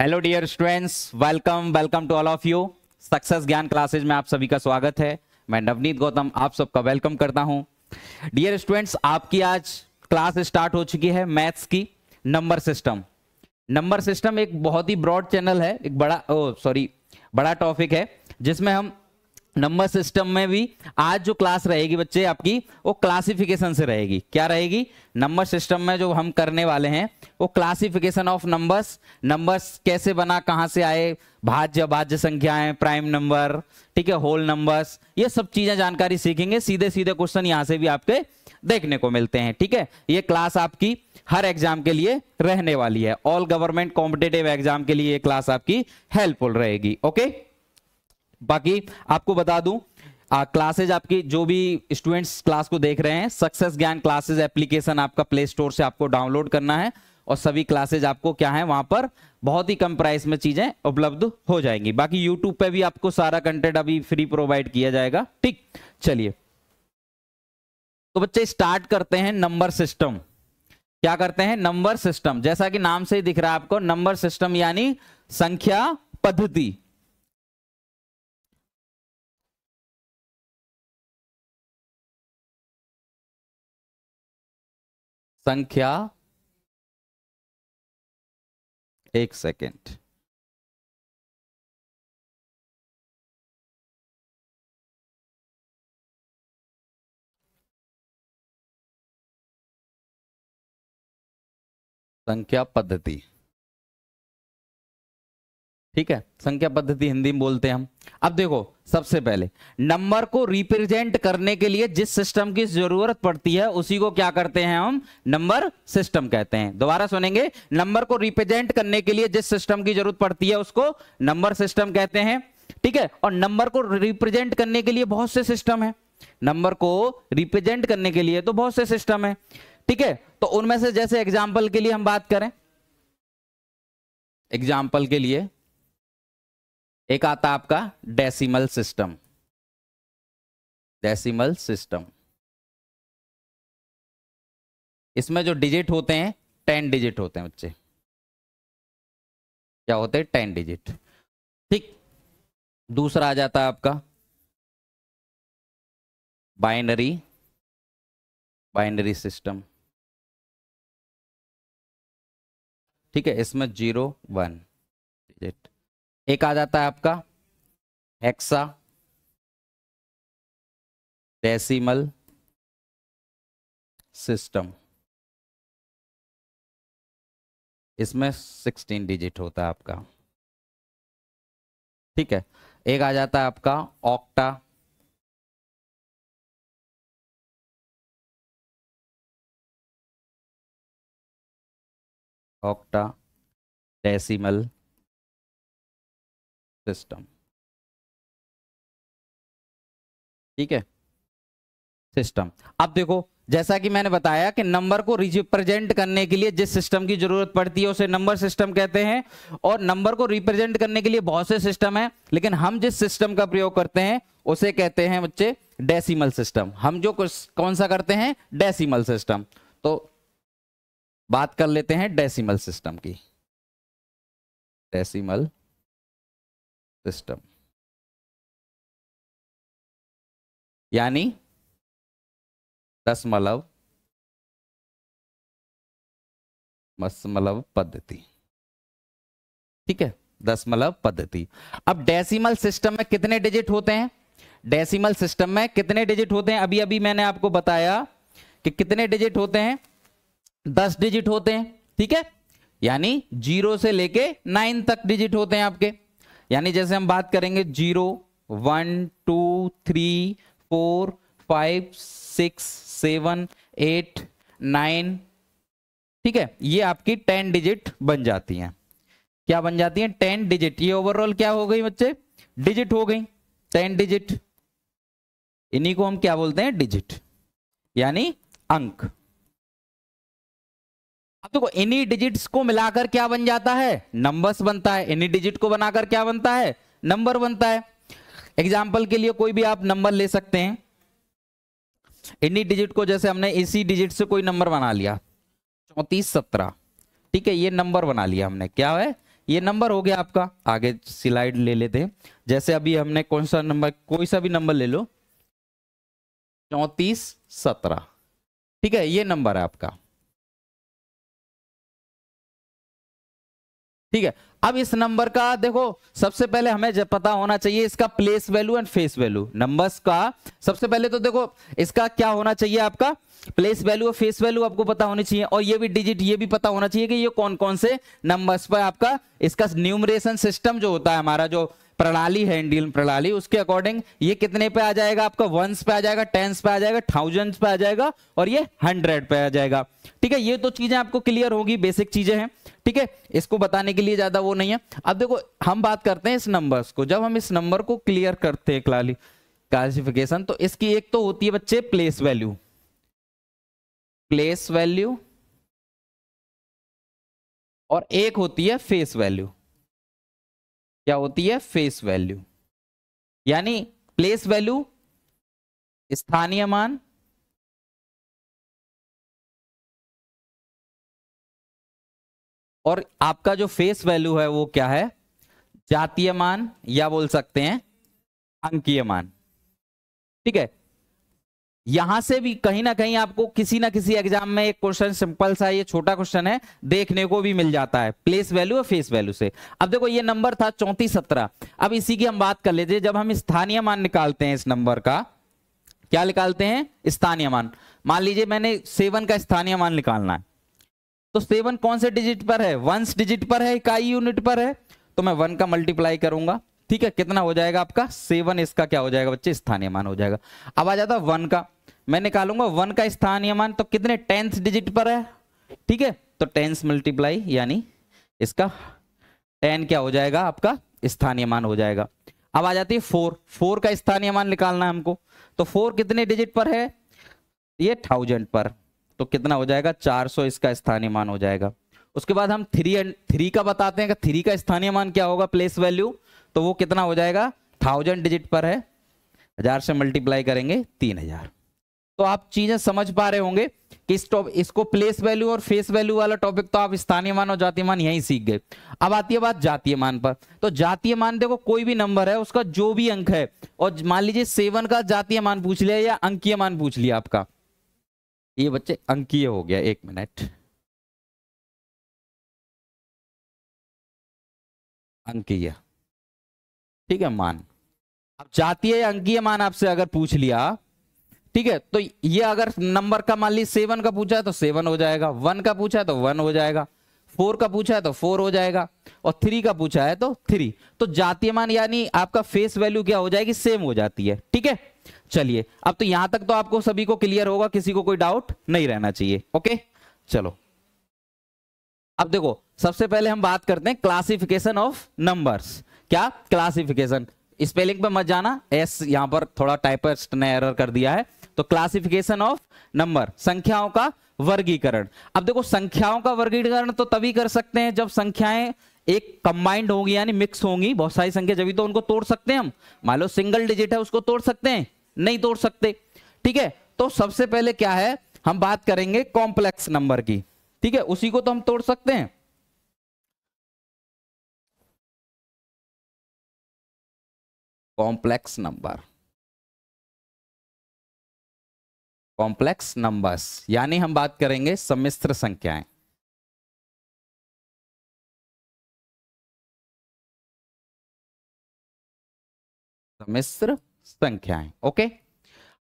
Hello dear students welcome welcome to all of you success Gyan classes में आप सभी का स्वागत है मैं नवनीत गौतम आप सबका वेलकम करता हूं डियर स्टूडेंट्स आपकी आज क्लास स्टार्ट हो चुकी है मैथ्स की नंबर सिस्टम नंबर सिस्टम एक बहुत ही ब्रॉड चैनल है एक बड़ा ओ oh, सॉरी बड़ा टॉपिक है जिसमें हम नंबर सिस्टम में भी आज जो क्लास रहेगी बच्चे आपकी वो क्लासिफिकेशन से रहेगी क्या रहेगी नंबर सिस्टम में जो हम करने वाले हैं वो क्लासिफिकेशन ऑफ नंबर्स नंबर्स कैसे बना कहाँ से आए भाज्य भाज्य संख्याएं प्राइम नंबर ठीक है होल नंबर्स ये सब चीजें जानकारी सीखेंगे सीधे सीधे क्वेश्चन यहाँ से भी आपके देखने को मिलते हैं ठीक है ये क्लास आपकी हर एग्जाम के लिए रहने वाली है ऑल गवर्नमेंट कॉम्पिटेटिव एग्जाम के लिए ये क्लास आपकी हेल्पफुल रहेगी ओके बाकी आपको बता दूं क्लासेज आपकी जो भी स्टूडेंट्स क्लास को देख रहे हैं सक्सेस ज्ञान क्लासेज एप्लीकेशन आपका प्ले स्टोर से आपको डाउनलोड करना है और सभी क्लासेज आपको क्या है वहां पर बहुत ही कम प्राइस में चीजें उपलब्ध हो जाएंगी बाकी यूट्यूब पे भी आपको सारा कंटेंट अभी फ्री प्रोवाइड किया जाएगा ठीक चलिए तो बच्चे स्टार्ट करते हैं नंबर सिस्टम क्या करते हैं नंबर सिस्टम जैसा कि नाम से ही दिख रहा है आपको नंबर सिस्टम यानी संख्या पद्धति संख्या एक सेकेंड संख्या पद्धति ठीक है संख्या पद्धति हिंदी में बोलते हैं हम अब देखो सबसे पहले नंबर को रिप्रेजेंट करने के लिए जिस सिस्टम की जरूरत पड़ती है उसी को क्या करते हैं हम नंबर सिस्टम कहते हैं दोबारा सुनेंगे नंबर को रिप्रेजेंट करने के लिए जिस सिस्टम की जरूरत पड़ती है उसको नंबर सिस्टम कहते हैं ठीक है और नंबर को रिप्रेजेंट करने के लिए बहुत से सिस्टम है नंबर को रिप्रेजेंट करने के लिए तो बहुत से सिस्टम है ठीक है तो उनमें से जैसे एग्जाम्पल के लिए हम बात करें एग्जाम्पल के लिए एक आता आपका डेसिमल सिस्टम डेसिमल सिस्टम इसमें जो डिजिट होते हैं टेन डिजिट होते हैं बच्चे क्या होते हैं टेन डिजिट ठीक दूसरा आ जाता है आपका बाइनरी बाइनरी सिस्टम ठीक है इसमें जीरो वन डिजिट एक आ जाता है आपका हेक्सा डेसिमल सिस्टम इसमें 16 डिजिट होता है आपका ठीक है एक आ जाता है आपका ऑक्टा ऑक्टा डेसिमल सिस्टम ठीक है सिस्टम अब देखो जैसा कि मैंने बताया कि नंबर को रिप्रेजेंट करने के लिए जिस सिस्टम की जरूरत पड़ती है उसे नंबर सिस्टम कहते हैं और नंबर को रिप्रेजेंट करने के लिए बहुत से सिस्टम हैं लेकिन हम जिस सिस्टम का प्रयोग करते हैं उसे कहते हैं बच्चे डेसिमल सिस्टम हम जो कौन सा करते हैं डेसिमल सिस्टम तो बात कर लेते हैं डेसिमल सिस्टम की डेसिमल सिस्टम यानी दशमलव दशमलव पद्धति ठीक है दशमलव पद्धति अब डेसिमल सिस्टम में कितने डिजिट होते हैं डेसिमल सिस्टम में कितने डिजिट होते हैं अभी अभी मैंने आपको बताया कि कितने डिजिट होते हैं दस डिजिट होते हैं ठीक है यानी जीरो से लेके नाइन तक डिजिट होते हैं आपके यानी जैसे हम बात करेंगे zero one two three four five six seven eight nine ठीक है ये आपकी टेन डिजिट बन जाती हैं क्या बन जाती है टेन डिजिट ये ओवरऑल क्या हो गई बच्चे डिजिट हो गई टेन डिजिट इन्हीं को हम क्या बोलते हैं डिजिट यानी अंक देखो इन्हीं डिजिट्स को मिलाकर क्या बन जाता है नंबर्स बनता है इन्हीं डिजिट को बनाकर क्या बनता है नंबर बनता है एग्जाम्पल के लिए कोई भी आप नंबर ले सकते हैं इन्हीं डिजिट को जैसे हमने इसी डिजिट से कोई नंबर बना लिया चौंतीस सत्रह ठीक है ये नंबर बना लिया हमने क्या है ये नंबर हो गया आपका आगे स्लाइड ले लेते हैं जैसे अभी हमने कौन सा नंबर कोई सा भी नंबर ले लो चौंतीस सत्रह ठीक है ये नंबर है आपका ठीक है अब इस नंबर का देखो सबसे पहले हमें पता होना चाहिए इसका place value and face value numbers का सबसे पहले तो देखो इसका क्या होना चाहिए आपका प्लेस वैल्यू और फेस वैल्यू आपको पता होनी चाहिए और ये भी डिजिट ये भी पता होना चाहिए कि ये कौन कौन से नंबर्स पर आपका इसका न्यूमरेशन सिस्टम जो होता है हमारा जो प्रणाली है इंडियन प्रणाली उसके अकॉर्डिंग ये कितने पे आ जाएगा आपका वंस पे आ जाएगा टेंस पे आ जाएगा थाउजेंड पे आ जाएगा और ये हंड्रेड पे आ जाएगा ठीक है ये तो चीजें आपको क्लियर होगी बेसिक चीजें हैं ठीक है इसको बताने के लिए ज्यादा वो नहीं है अब देखो हम बात करते हैं इस नंबर को जब हम इस नंबर को क्लियर करते हैं क्लाली क्लासिफिकेशन तो इसकी एक तो होती है बच्चे प्लेस वैल्यू प्लेस वैल्यू और एक होती है फेस वैल्यू क्या होती है फेस वैल्यू यानी प्लेस वैल्यू स्थानीय मान और आपका जो फेस वैल्यू है वो क्या है जातीय मान या बोल सकते हैं अंकीय मान ठीक है यहां से भी कहीं ना कहीं आपको किसी ना किसी एग्जाम में एक क्वेश्चन सिंपल सा ये छोटा क्वेश्चन है देखने को भी मिल जाता है प्लेस वैल्यू और फेस वैल्यू से अब देखो ये नंबर था चौंतीस सत्रह अब इसी की हम बात कर लेते जब हम स्थानीय मान निकालते हैं इस नंबर का क्या निकालते हैं स्थानीय मान मान लीजिए मैंने सेवन का स्थानीय मान निकालना है तो सेवन कौन से डिजिट पर है वंस डिजिट पर है इकाई यूनिट पर है तो मैं वन का मल्टीप्लाई करूंगा ठीक है कितना हो जाएगा आपका सेवन इसका क्या हो जाएगा बच्चे स्थानीय मान हो जाएगा अब आ जाता वन का मैं निकालूंगा वन का स्थानीय मान तो कितने टेंथ डिजिट पर है ठीक है तो टेंस मल्टीप्लाई यानी इसका टेन क्या हो जाएगा आपका स्थानीय मान हो जाएगा अब आ जाती है फोर फोर का स्थानीय मान निकालना है हमको तो फोर कितने डिजिट पर है ये थाउजेंड पर तो कितना हो जाएगा चार सौ इसका स्थानीय मान हो जाएगा उसके बाद हम थ्री एंड थ्री का बताते हैं कि थ्री का स्थानीय मान क्या होगा प्लेस वैल्यू तो वो कितना हो जाएगा थाउजेंड डिजिट पर है हजार से मल्टीप्लाई करेंगे तीन हजार तो आप चीजें समझ पा रहे होंगे कि इस इसको प्लेस वैल्यू और फेस वैल्यू वाला टॉपिक तो आप स्थानीय मान और जातीय मान यही सीख गए अब आती है बात जातीय मान पर तो जातीय मान देखो कोई भी नंबर है उसका जो भी अंक है और मान लीजिए सेवन का जातीय मान पूछ लिया या अंकीय मान पूछ लिया आपका ये बच्चे अंकीय हो गया एक मिनट अंकीय ठीक है मान अब जातीय अंकीय मान आपसे अगर पूछ लिया ठीक है तो ये अगर नंबर का मान ली सेवन का पूछा है तो सेवन हो जाएगा वन का पूछा है तो वन हो जाएगा फोर का पूछा है तो फोर हो जाएगा और थ्री का पूछा है तो थ्री तो जातीय मान यानी आपका फेस वैल्यू क्या हो जाएगी सेम हो जाती है ठीक है चलिए अब तो यहां तक तो आपको सभी को क्लियर होगा किसी को कोई डाउट नहीं रहना चाहिए ओके चलो अब देखो सबसे पहले हम बात करते हैं क्लासिफिकेशन ऑफ नंबर्स क्या क्लासिफिकेशन स्पेलिंग पे मत जाना एस यहां पर थोड़ा टाइपर्स ने एरर कर दिया है तो क्लासिफिकेशन ऑफ नंबर संख्याओं का वर्गीकरण अब देखो संख्याओं का वर्गीकरण तो तभी कर सकते हैं जब संख्याएं एक कंबाइंड होंगी यानी मिक्स होंगी बहुत सारी संख्या जब तो उनको तोड़ सकते हैं हम मान लो सिंगल डिजिट है उसको तोड़ सकते हैं नहीं तोड़ सकते ठीक है तो सबसे पहले क्या है हम बात करेंगे कॉम्प्लेक्स नंबर की ठीक है उसी को तो हम तोड़ सकते हैं कॉम्प्लेक्स नंबर कॉम्प्लेक्स नंबर्स यानी हम बात करेंगे सम्मिश्र संख्याएं सम्मिश्र संख्याएं ओके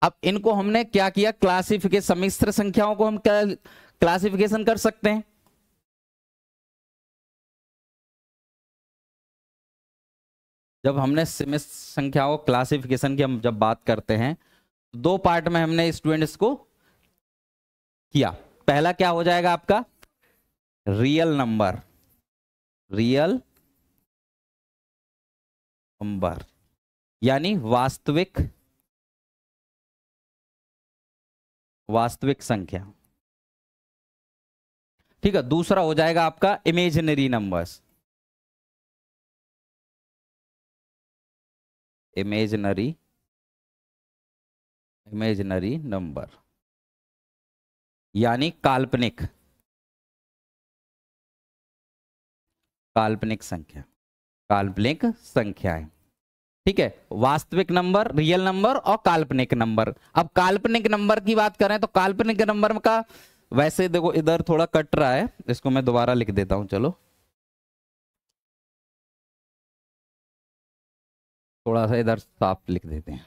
अब इनको हमने क्या किया क्लासिफिकेशन सम्मिश्र संख्याओं को हम क्लासिफिकेशन कर सकते हैं जब हमने सम्मिश्र संख्याओं क्लासिफिकेशन की हम जब बात करते हैं दो पार्ट में हमने स्टूडेंट्स को किया पहला क्या हो जाएगा आपका रियल नंबर रियल नंबर यानी वास्तविक वास्तविक संख्या ठीक है दूसरा हो जाएगा आपका imaginary numbers imaginary imaginary number यानी काल्पनिक काल्पनिक संख्या काल्पनिक संख्याएं ठीक है वास्तविक नंबर रियल नंबर और काल्पनिक नंबर अब काल्पनिक नंबर की बात करें तो काल्पनिक नंबर का वैसे देखो इधर थोड़ा कट रहा है इसको मैं दोबारा लिख देता हूं चलो थोड़ा सा इधर साफ लिख देते हैं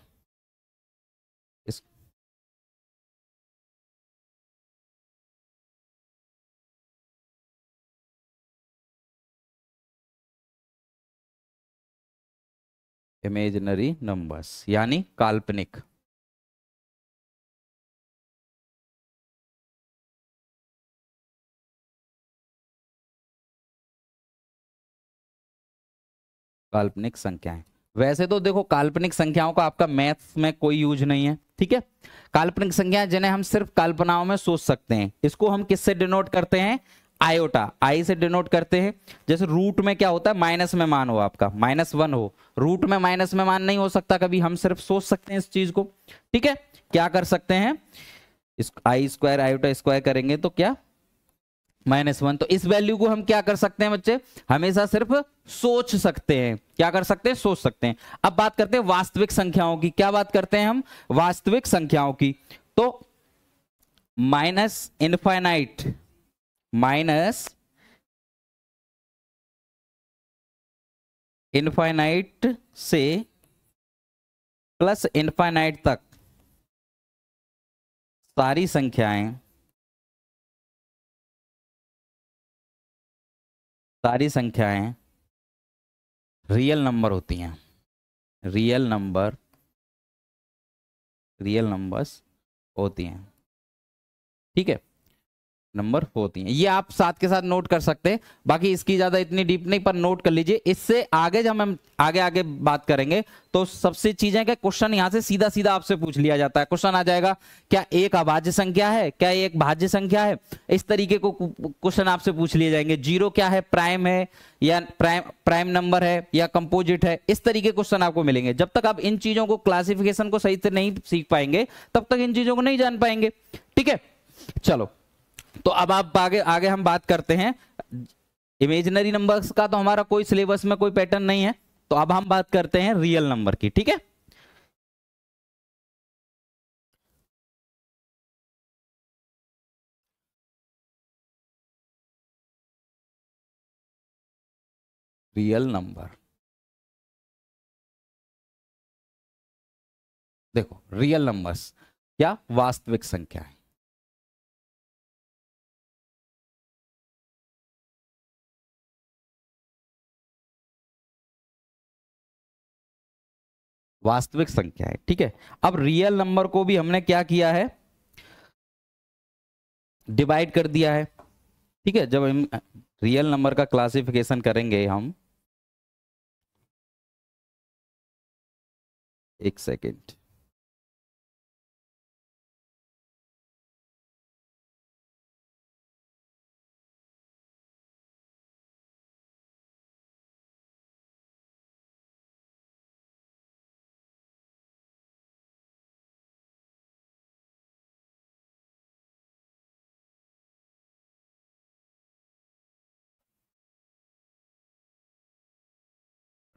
इमेजनरी नंबर्स यानी काल्पनिक काल्पनिक संख्याएं वैसे तो देखो काल्पनिक संख्याओं का आपका मैथ्स में कोई यूज नहीं है ठीक है काल्पनिक संख्या जिन्हें हम सिर्फ कल्पनाओं में सोच सकते हैं इसको हम किससे डिनोट करते हैं आयोटा आई से डिनोट करते हैं जैसे रूट में क्या होता है माइनस में मान हो आपका माइनस वन हो रूट में माइनस में मान नहीं हो सकता कभी हम सिर्फ सोच सकते हैं इस चीज को ठीक है क्या कर सकते हैं आई स्क्वायर आयोटा स्क्वायर करेंगे तो क्या माइनस वन तो इस वैल्यू को हम क्या कर सकते हैं बच्चे हमेशा सिर्फ सोच सकते हैं क्या कर सकते हैं सोच सकते हैं अब बात करते हैं वास्तविक संख्याओं की क्या बात करते हैं हम वास्तविक संख्याओं की तो माइनस इनफाइनाइट minus इनफाइनाइट से प्लस इनफाइनाइट तक सारी संख्याएं सारी संख्याएं रियल नंबर होती हैं रियल नंबर रियल नंबर्स होती हैं ठीक है नंबर होती है ये आप साथ के साथ नोट कर सकते हैं बाकी इसकी ज्यादा इतनी डीप नहीं पर नोट कर लीजिए इससे आगे जब हम आगे आगे बात करेंगे तो सबसे चीजें क्या क्वेश्चन यहाँ से सीधा सीधा आपसे पूछ लिया जाता है क्वेश्चन आ जाएगा क्या एक अभाज्य संख्या है क्या एक भाज्य संख्या है इस तरीके को क्वेश्चन आपसे पूछ लिए जाएंगे जीरो क्या है प्राइम है या प्राइम प्राइम नंबर है या कंपोजिट है इस तरीके क्वेश्चन आपको मिलेंगे जब तक आप इन चीजों को क्लासिफिकेशन को सही से नहीं सीख पाएंगे तब तक इन चीजों को नहीं जान पाएंगे ठीक है चलो तो अब आप आगे आगे हम बात करते हैं इमेजनरी नंबर्स का तो हमारा कोई सिलेबस में कोई पैटर्न नहीं है तो अब हम बात करते हैं रियल नंबर की ठीक है रियल नंबर देखो रियल नंबर्स क्या वास्तविक संख्या है वास्तविक संख्या है ठीक है अब रियल नंबर को भी हमने क्या किया है डिवाइड कर दिया है ठीक है जब हम रियल नंबर का क्लासिफिकेशन करेंगे हम एक सेकेंड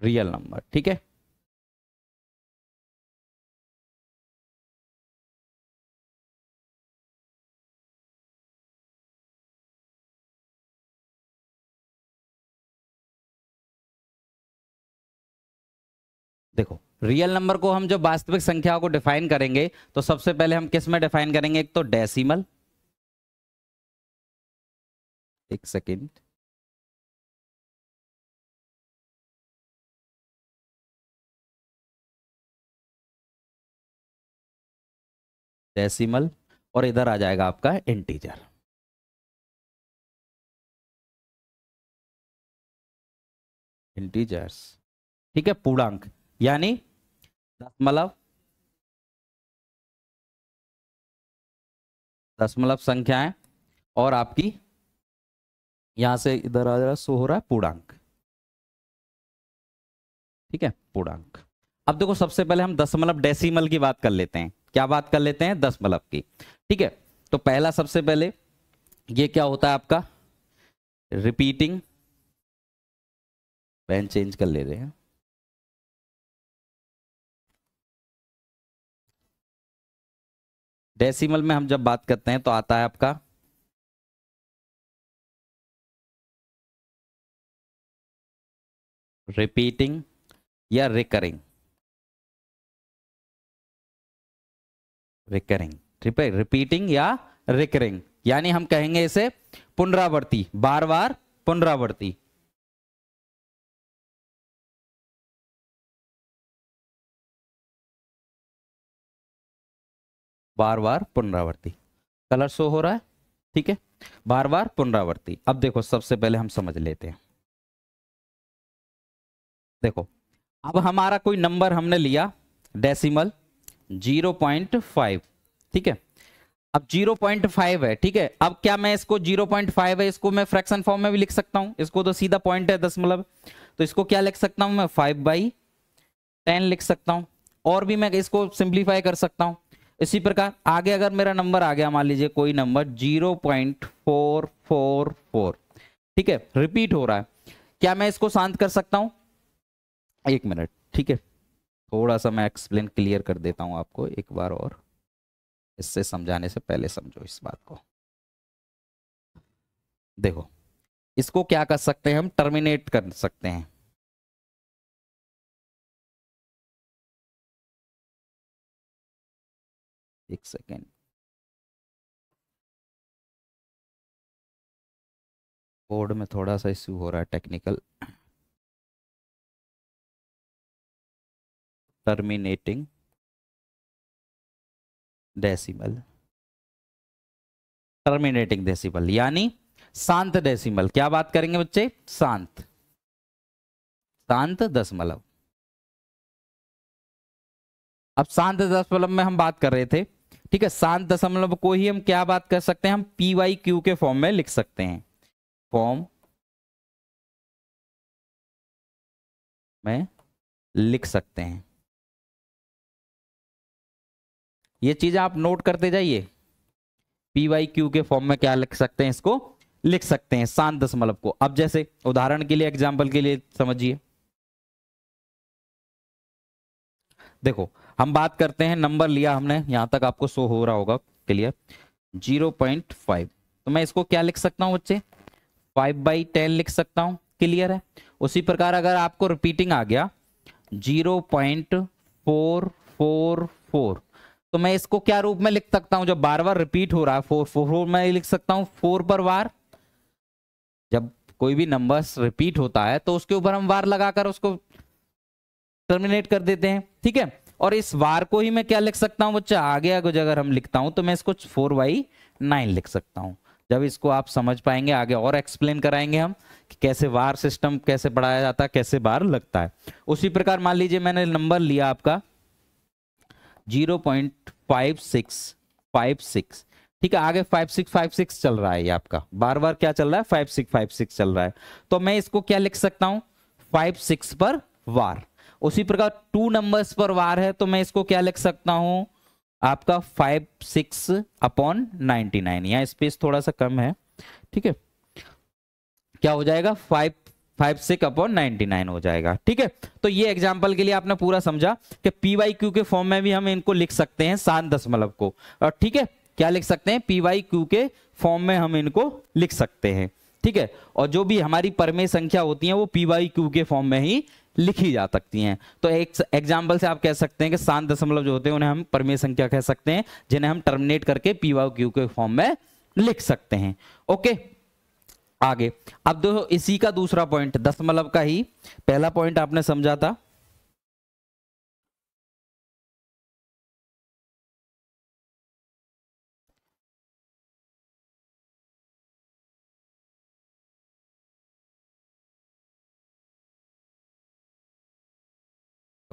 रियल नंबर ठीक है देखो रियल नंबर को हम जब वास्तविक संख्याओं को डिफाइन करेंगे तो सबसे पहले हम किस में डिफाइन करेंगे एक तो डेसिमल एक सेकेंड डेसिमल और इधर आ जाएगा आपका इंटीजर इंटीजर्स ठीक है पूर्णांक यानी दशमलव दशमलव संख्याएं और आपकी यहां से इधर आ रहा सो हो रहा है पूर्णांक ठीक है पूर्णांक अब देखो सबसे पहले हम दशमलव डेसिमल की बात कर लेते हैं क्या बात कर लेते हैं दशमलव की ठीक है तो पहला सबसे पहले ये क्या होता है आपका रिपीटिंग पेन चेंज कर ले रहे हैं डेसिमल में हम जब बात करते हैं तो आता है आपका रिपीटिंग या रिकरिंग रिकरिंग रिपीटिंग या रिकरिंग यानी हम कहेंगे इसे पुनरावृत्ति बार बार पुनरावृत्ति बार बार पुनरावृत्ति कलर शो हो रहा है ठीक है बार बार पुनरावृत्ति अब देखो सबसे पहले हम समझ लेते हैं देखो अब हमारा कोई नंबर हमने लिया डेसिमल जीरो पॉइंट फाइव ठीक है अब जीरो पॉइंट फाइव है ठीक है अब क्या मैं इसको जीरो पॉइंट फाइव है इसको मैं फ्रैक्शन फॉर्म में भी लिख सकता हूं इसको तो सीधा पॉइंट है दशमलव मतलब। तो इसको क्या लिख सकता हूं मैं फाइव बाई टेन लिख सकता हूं और भी मैं इसको सिंप्लीफाई कर सकता हूं इसी प्रकार आगे अगर मेरा नंबर आ गया मान लीजिए कोई number zero point four four four ठीक है रिपीट हो रहा है क्या मैं इसको शांत कर सकता हूं एक मिनट ठीक है थोड़ा सा मैं एक्सप्लेन क्लियर कर देता हूँ आपको एक बार और इससे समझाने से पहले समझो इस बात को देखो इसको क्या कर सकते हैं हम टर्मिनेट कर सकते हैं एक सेकेंड बोर्ड में थोड़ा सा इश्यू हो रहा है technical terminating decimal terminating decimal यानी शांत डेसिमल क्या बात करेंगे बच्चे शांत शांत दशमलव अब शांत दशमलव में हम बात कर रहे थे ठीक है शांत दशमलव को ही हम क्या बात कर सकते हैं हम पी वाई क्यू के फॉर्म में लिख सकते हैं फॉर्म में लिख सकते हैं ये चीज़ आप नोट करते जाइए पी वाई क्यू के फॉर्म में क्या लिख सकते हैं इसको लिख सकते हैं शांत दशमलव को अब जैसे उदाहरण के लिए एग्जाम्पल के लिए समझिए देखो हम बात करते हैं नंबर लिया हमने यहां तक आपको शो हो रहा होगा क्लियर जीरो पॉइंट फाइव तो मैं इसको क्या लिख सकता हूं बच्चे फाइव बाई टेन लिख सकता हूं क्लियर है उसी प्रकार अगर आपको रिपीटिंग आ गया zero point four four four तो मैं इसको क्या रूप में लिख सकता हूं जब बार बार रिपीट हो रहा है फोर फोर में लिख सकता हूं फोर पर वार जब कोई भी नंबर्स रिपीट होता है तो उसके ऊपर हम वार लगाकर उसको टर्मिनेट कर देते हैं ठीक है और इस वार को ही मैं क्या लिख सकता हूं बच्चा आगे आगे अगर हम लिखता हूं तो मैं इसको फोर बाई नाइन लिख सकता हूं जब इसको आप समझ पाएंगे आगे और एक्सप्लेन कराएंगे हम कि कैसे वार सिस्टम कैसे पढ़ाया जाता है कैसे बार लगता है उसी प्रकार मान लीजिए मैंने नंबर लिया आपका zero point five six five six ठीक है आगे फाइव सिक्स फाइव सिक्स चल रहा है ये आपका बार बार क्या चल रहा है फाइव सिक्स फाइव सिक्स चल रहा है तो मैं इसको क्या लिख सकता हूं फाइव सिक्स पर वार उसी प्रकार टू नंबर्स पर वार है तो मैं इसको क्या लिख सकता हूं आपका five six upon ninety nine यहाँ स्पेस थोड़ा सा कम है ठीक है क्या हो जाएगा five five six upon ninety nine हो जाएगा ठीक है तो ये एग्जाम्पल के लिए आपने पूरा समझा कि पी वाई क्यू के फॉर्म में भी हम इनको लिख सकते हैं सात दशमलव को और ठीक है क्या लिख सकते हैं पी वाई क्यू के फॉर्म में हम इनको लिख सकते हैं ठीक है और जो भी हमारी परमेय संख्या होती है वो पी वाई क्यू के फॉर्म में ही लिखी जा सकती हैं तो एक एग्जाम्पल से आप कह सकते हैं कि सात दशमलव जो होते हैं उन्हें हम परमेय संख्या कह सकते हैं जिन्हें हम टर्मिनेट करके पी वाई क्यू के फॉर्म में लिख सकते हैं ओके आगे अब देखो इसी का दूसरा पॉइंट दशमलव मतलब का ही पहला पॉइंट आपने समझा था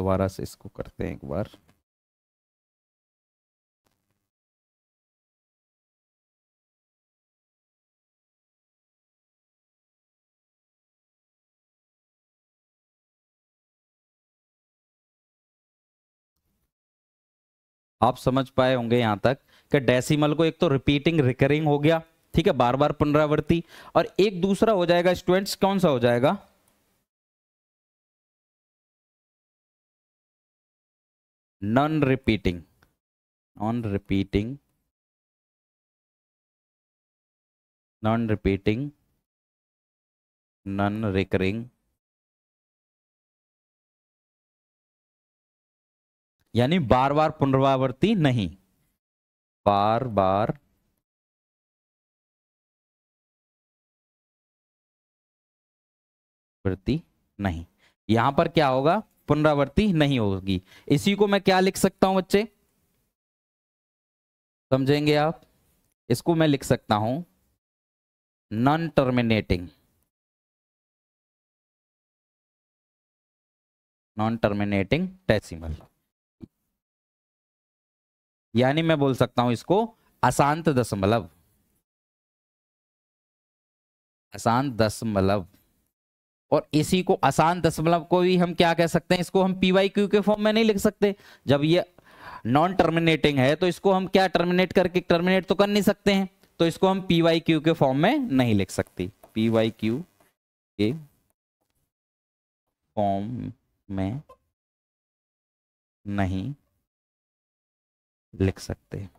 दोबारा से इसको करते हैं एक बार आप समझ पाए होंगे यहां तक कि डेसिमल को एक तो रिपीटिंग रिकरिंग हो गया ठीक है बार बार पुनरावृत्ति और एक दूसरा हो जाएगा स्टूडेंट्स कौन सा हो जाएगा non repeating non repeating non repeating non recurring यानी बार बार पुनरावृत्ति नहीं बार बार वृत्ति नहीं यहां पर क्या होगा पुनरावृत्ति नहीं होगी इसी को मैं क्या लिख सकता हूं बच्चे समझेंगे आप इसको मैं लिख सकता हूं non terminating non terminating decimal यानी मैं बोल सकता हूं इसको अशांत दशमलव अशांत दशमलव और इसी को आसान दशमलव को भी हम क्या कह सकते हैं इसको हम पीवाई क्यू के फॉर्म में नहीं लिख सकते जब ये नॉन टर्मिनेटिंग है तो इसको हम क्या टर्मिनेट करके टर्मिनेट तो कर नहीं सकते हैं तो इसको हम पीवाई क्यू के फॉर्म में नहीं लिख सकते पीवाई क्यू के फॉर्म में नहीं लिख सकते हैं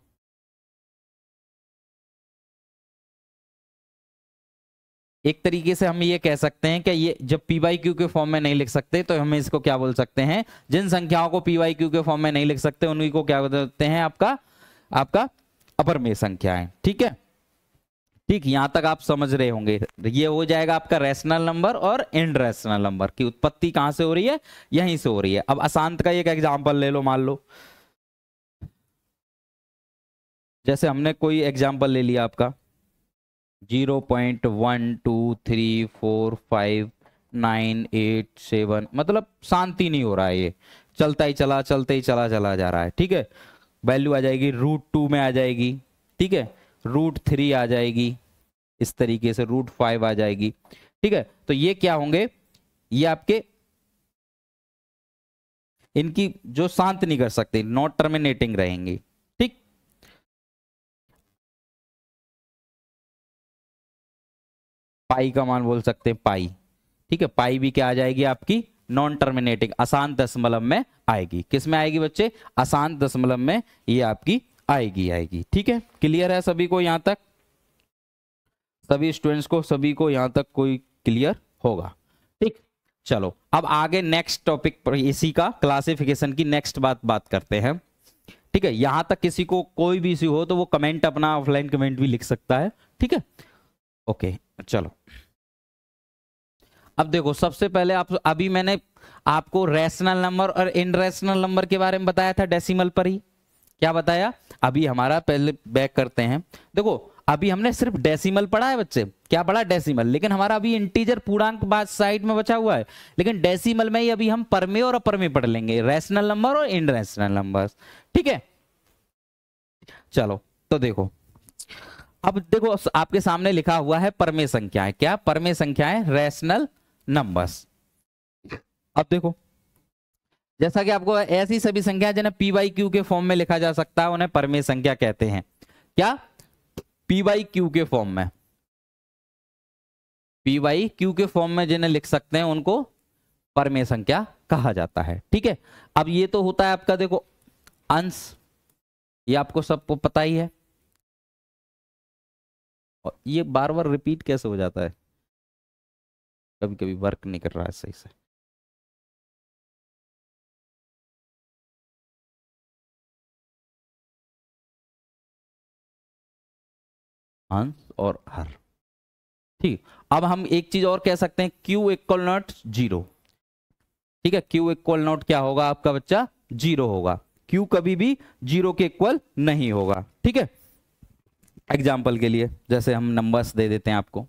एक तरीके से हम ये कह सकते हैं कि ये जब पी वाई क्यू के फॉर्म में नहीं लिख सकते तो हम इसको क्या बोल सकते हैं जिन संख्याओं को पी वाई क्यू के फॉर्म में नहीं लिख सकते उन्हीं को क्या बोलते हैं आपका आपका अपर में है ठीक है ठीक यहां तक आप समझ रहे होंगे ये हो जाएगा आपका रेशनल नंबर और इन रेशनल नंबर की उत्पत्ति कहां से हो रही है यहीं से हो रही है अब अशांत का एक एग्जाम्पल ले लो मान लो जैसे हमने कोई एग्जाम्पल ले लिया आपका zero point one two three four five nine eight seven मतलब शांति नहीं हो रहा है ये चलता ही चला चलते ही चला चला जा रहा है ठीक है वैल्यू आ जाएगी रूट टू में आ जाएगी ठीक है रूट थ्री आ जाएगी इस तरीके से रूट फाइव आ जाएगी ठीक है तो ये क्या होंगे ये आपके इनकी जो शांत नहीं कर सकते नॉट टर्मिनेटिंग रहेंगी पाई का मान बोल सकते हैं पाई ठीक है पाई भी क्या आ जाएगी आपकी नॉन टर्मिनेटिंग अशांत दशमलव में आएगी किस में आएगी बच्चे अशांत दशमलव में ये आपकी आएगी आएगी ठीक है क्लियर है सभी को यहां तक सभी स्टूडेंट्स को सभी को यहां तक कोई क्लियर होगा ठीक चलो अब आगे नेक्स्ट टॉपिक पर इसी का क्लासिफिकेशन की नेक्स्ट बात बात करते हैं ठीक है यहां तक किसी को कोई भी इश्यू हो तो वो कमेंट अपना ऑफलाइन कमेंट भी लिख सकता है ठीक है ओके चलो अब देखो सबसे पहले आप अभी मैंने आपको रैशनल नंबर और इनरेशनल नंबर के बारे में बताया था डेसिमल पर ही क्या बताया अभी हमारा पहले बैक करते हैं देखो अभी हमने सिर्फ डेसिमल पढ़ा है बच्चे क्या पढ़ा डेसिमल लेकिन हमारा अभी इंटीजर पूर्णांक बाद साइड में बचा हुआ है लेकिन डेसिमल में ही अभी हम परमे और अपरमे पढ़ लेंगे रैशनल नंबर और इनरेशनल नंबर ठीक है चलो तो देखो अब देखो आपके सामने लिखा हुआ है परमे संख्याएं क्या परमे संख्याएं रैशनल नंबर्स अब देखो जैसा कि आपको ऐसी सभी संख्या जिन्हें पी वाई क्यू के फॉर्म में लिखा जा सकता है उन्हें परमे संख्या कहते हैं क्या पी वाई क्यू के फॉर्म में पी वाई क्यू के फॉर्म में जिन्हें लिख सकते हैं उनको परमे संख्या कहा जाता है ठीक है अब ये तो होता है आपका देखो अंश ये आपको सबको पता ही है और ये बार बार रिपीट कैसे हो जाता है कभी कभी वर्क नहीं कर रहा है सही से हंस और हर ठीक अब हम एक चीज और कह सकते हैं क्यू इक्वल नॉट जीरो ठीक है क्यू इक्वल नॉट क्या होगा आपका बच्चा जीरो होगा क्यू कभी भी जीरो के इक्वल नहीं होगा ठीक है एग्जाम्पल के लिए जैसे हम नंबर्स दे देते हैं आपको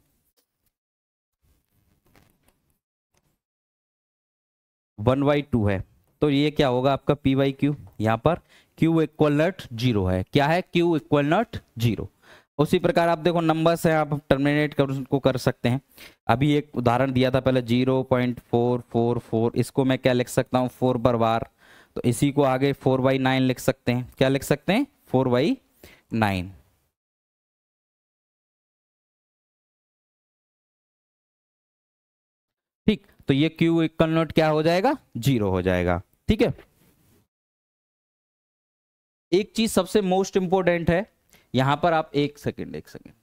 वन बाई टू है तो ये क्या होगा आपका पी वाई क्यू यहाँ पर क्यू इक्वल नट जीरो है क्या है क्यू इक्वल नट जीरो उसी प्रकार आप देखो नंबर्स हैं आप टर्मिनेट कर उसको कर सकते हैं अभी एक उदाहरण दिया था पहले zero point four four four इसको मैं क्या लिख सकता हूँ फोर पर बार तो इसी को आगे फोर बाई नाइन लिख सकते हैं क्या लिख सकते हैं फोर बाई नाइन तो ये क्यू नोट क्या हो जाएगा जीरो हो जाएगा ठीक है एक चीज सबसे मोस्ट इंपॉर्टेंट है यहां पर आप एक सेकेंड एक सेकेंड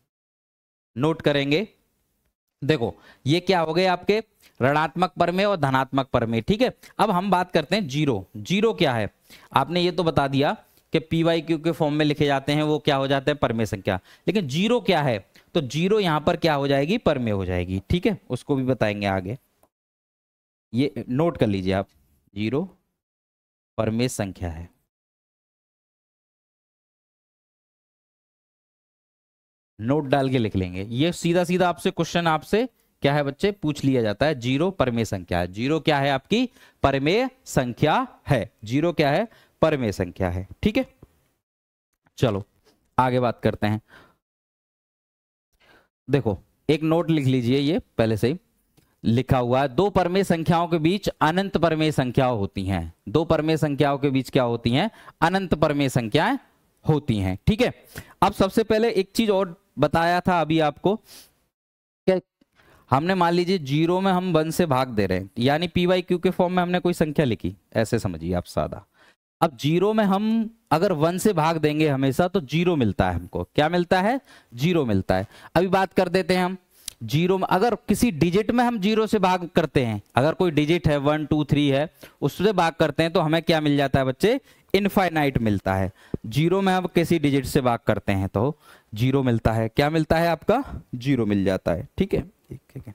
नोट करेंगे देखो ये क्या हो गए आपके ऋणात्मक पर में और धनात्मक पर में ठीक है अब हम बात करते हैं जीरो जीरो क्या है आपने ये तो बता दिया कि पी वाई क्यू के फॉर्म में लिखे जाते हैं वो क्या हो जाते हैं परमे संख्या लेकिन जीरो क्या है तो जीरो यहां पर क्या हो जाएगी परमे हो जाएगी ठीक है उसको भी बताएंगे आगे ये नोट कर लीजिए आप जीरो परमेश संख्या है नोट डाल के लिख लेंगे ये सीधा सीधा आपसे क्वेश्चन आपसे क्या है बच्चे पूछ लिया जाता है जीरो परमेय संख्या है जीरो क्या है आपकी परमेय संख्या है जीरो क्या है परमेय संख्या है ठीक है चलो आगे बात करते हैं देखो एक नोट लिख लीजिए ये पहले से ही लिखा हुआ है दो परमेय संख्याओं के बीच अनंत परमेय संख्या होती हैं दो परमेय संख्याओं के बीच क्या होती हैं अनंत परमेय संख्याएं होती हैं ठीक है अब सबसे पहले एक चीज और बताया था अभी आपको हमने मान लीजिए जीरो में हम वन से भाग दे रहे हैं यानी पी वाई क्यू के फॉर्म में हमने कोई संख्या लिखी ऐसे समझिए आप सादा अब जीरो में हम अगर वन से भाग देंगे हमेशा तो जीरो मिलता है हमको क्या मिलता है जीरो मिलता है अभी बात कर देते हैं हम जीरो में अगर किसी डिजिट में हम जीरो से भाग करते हैं अगर कोई डिजिट है वन टू थ्री है उससे भाग करते हैं तो हमें क्या मिल जाता है बच्चे इनफाइनाइट मिलता है जीरो में हम किसी डिजिट से भाग करते हैं तो जीरो मिलता है क्या मिलता है आपका जीरो मिल जाता है ठीक है ठीक है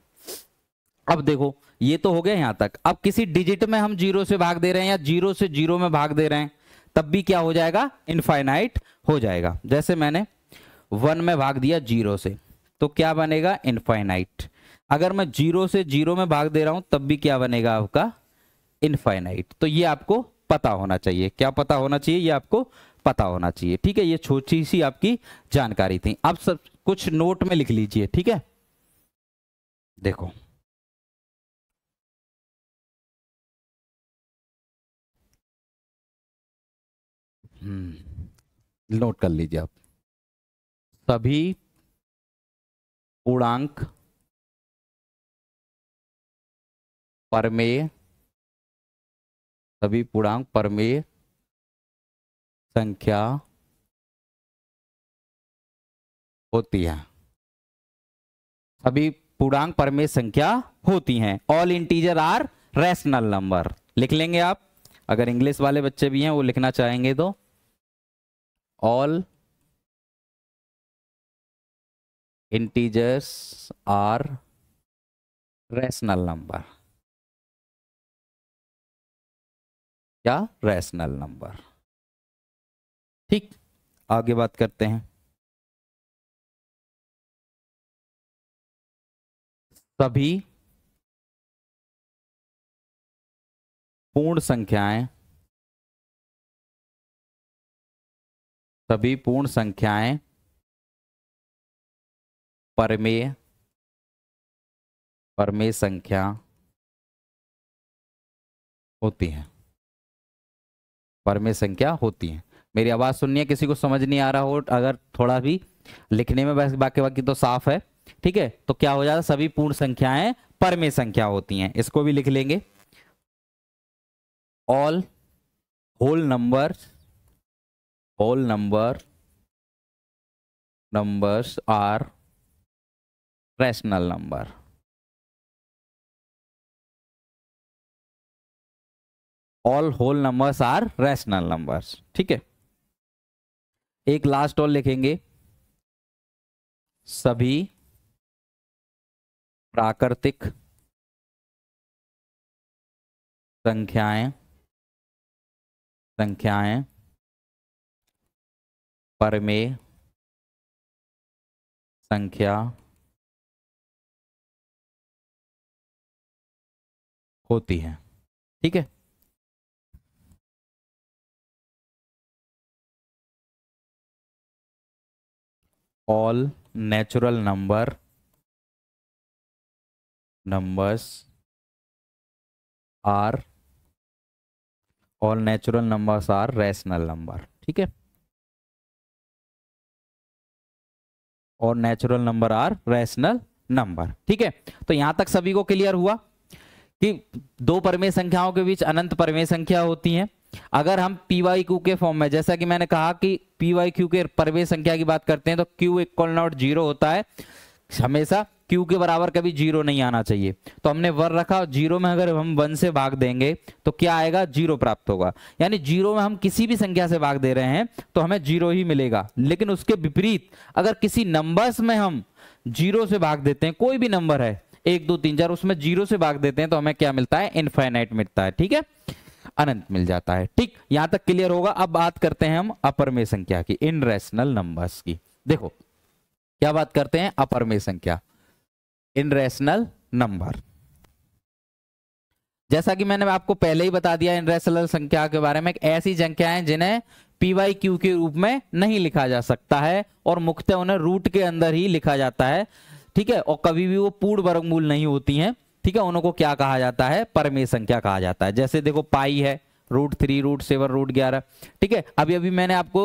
अब देखो ये तो हो गया यहाँ तक अब किसी डिजिट में हम जीरो से भाग दे रहे हैं या जीरो से जीरो में भाग दे रहे हैं तब भी क्या हो जाएगा इनफाइनाइट हो जाएगा जैसे मैंने वन में भाग दिया जीरो से तो क्या बनेगा इनफाइनाइट अगर मैं जीरो से जीरो में भाग दे रहा हूं तब भी क्या बनेगा आपका इनफाइनाइट तो ये आपको पता होना चाहिए क्या पता होना चाहिए ये आपको पता होना चाहिए ठीक है ये छोटी सी आपकी जानकारी थी आप सब कुछ नोट में लिख लीजिए ठीक है देखो नोट हम्म, कर लीजिए आप सभी पूर्णांक परमेय सभी पूर्णांक परमेय संख्या होती है सभी पूर्णांक परमेय संख्या होती हैं all integer are rational number लिख लेंगे आप अगर इंग्लिश वाले बच्चे भी हैं वो लिखना चाहेंगे तो all integers are rational number या रैशनल नंबर ठीक आगे बात करते हैं सभी पूर्ण संख्याएं सभी पूर्ण संख्याएं परमेय परमेय संख्या होती है परमेय संख्या होती है मेरी आवाज़ है किसी को समझ नहीं आ रहा हो अगर थोड़ा भी लिखने में वैसे बाकी बाकी तो साफ है ठीक है तो क्या हो जाता सभी पूर्ण संख्याएं परमेय संख्या होती हैं इसको भी लिख लेंगे all whole number whole number numbers are rational number all whole numbers are rational numbers ठीक है एक लास्ट और लिखेंगे सभी प्राकृतिक संख्याएं संख्याएं परमे संख्या होती है ठीक है all natural number numbers are all natural numbers are rational number ठीक है और natural number are rational number ठीक है तो यहां तक सभी को क्लियर हुआ कि दो परमेय संख्याओं के बीच अनंत परमेय संख्या होती है अगर हम पी वाई क्यू के फॉर्म में जैसा कि मैंने कहा कि पी वाई क्यू के परमेय संख्या की बात करते हैं तो क्यू इक्वल नॉट जीरो होता है हमेशा क्यू के बराबर कभी जीरो नहीं आना चाहिए तो हमने वर रखा जीरो में अगर हम वन से भाग देंगे तो क्या आएगा जीरो प्राप्त होगा यानी जीरो में हम किसी भी संख्या से भाग दे रहे हैं तो हमें जीरो ही मिलेगा लेकिन उसके विपरीत अगर किसी नंबर्स में हम जीरो से भाग देते हैं कोई भी नंबर है एक दो तीन चार उसमें जीरो से भाग देते हैं तो हमें क्या मिलता है इनफाइनाइट मिलता है ठीक है अनंत मिल जाता है ठीक यहां तक क्लियर होगा अब बात करते हैं हम अपर में संख्या की इन रेशनल नंबर्स की देखो क्या बात करते हैं अपर में संख्या इन रेशनल नंबर जैसा कि मैंने आपको पहले ही बता दिया इन रेशनल संख्या के बारे में एक ऐसी संख्या है जिन्हें पीवाई क्यू के रूप में नहीं लिखा जा सकता है और मुख्यतः उन्हें रूट के अंदर ही लिखा जाता है ठीक है और कभी भी वो पूर्ण वर्गमूल नहीं होती हैं ठीक है उनको क्या कहा जाता है परमे संख्या कहा जाता है जैसे देखो पाई है root three root seven root ग्यारह ठीक है अभी अभी मैंने आपको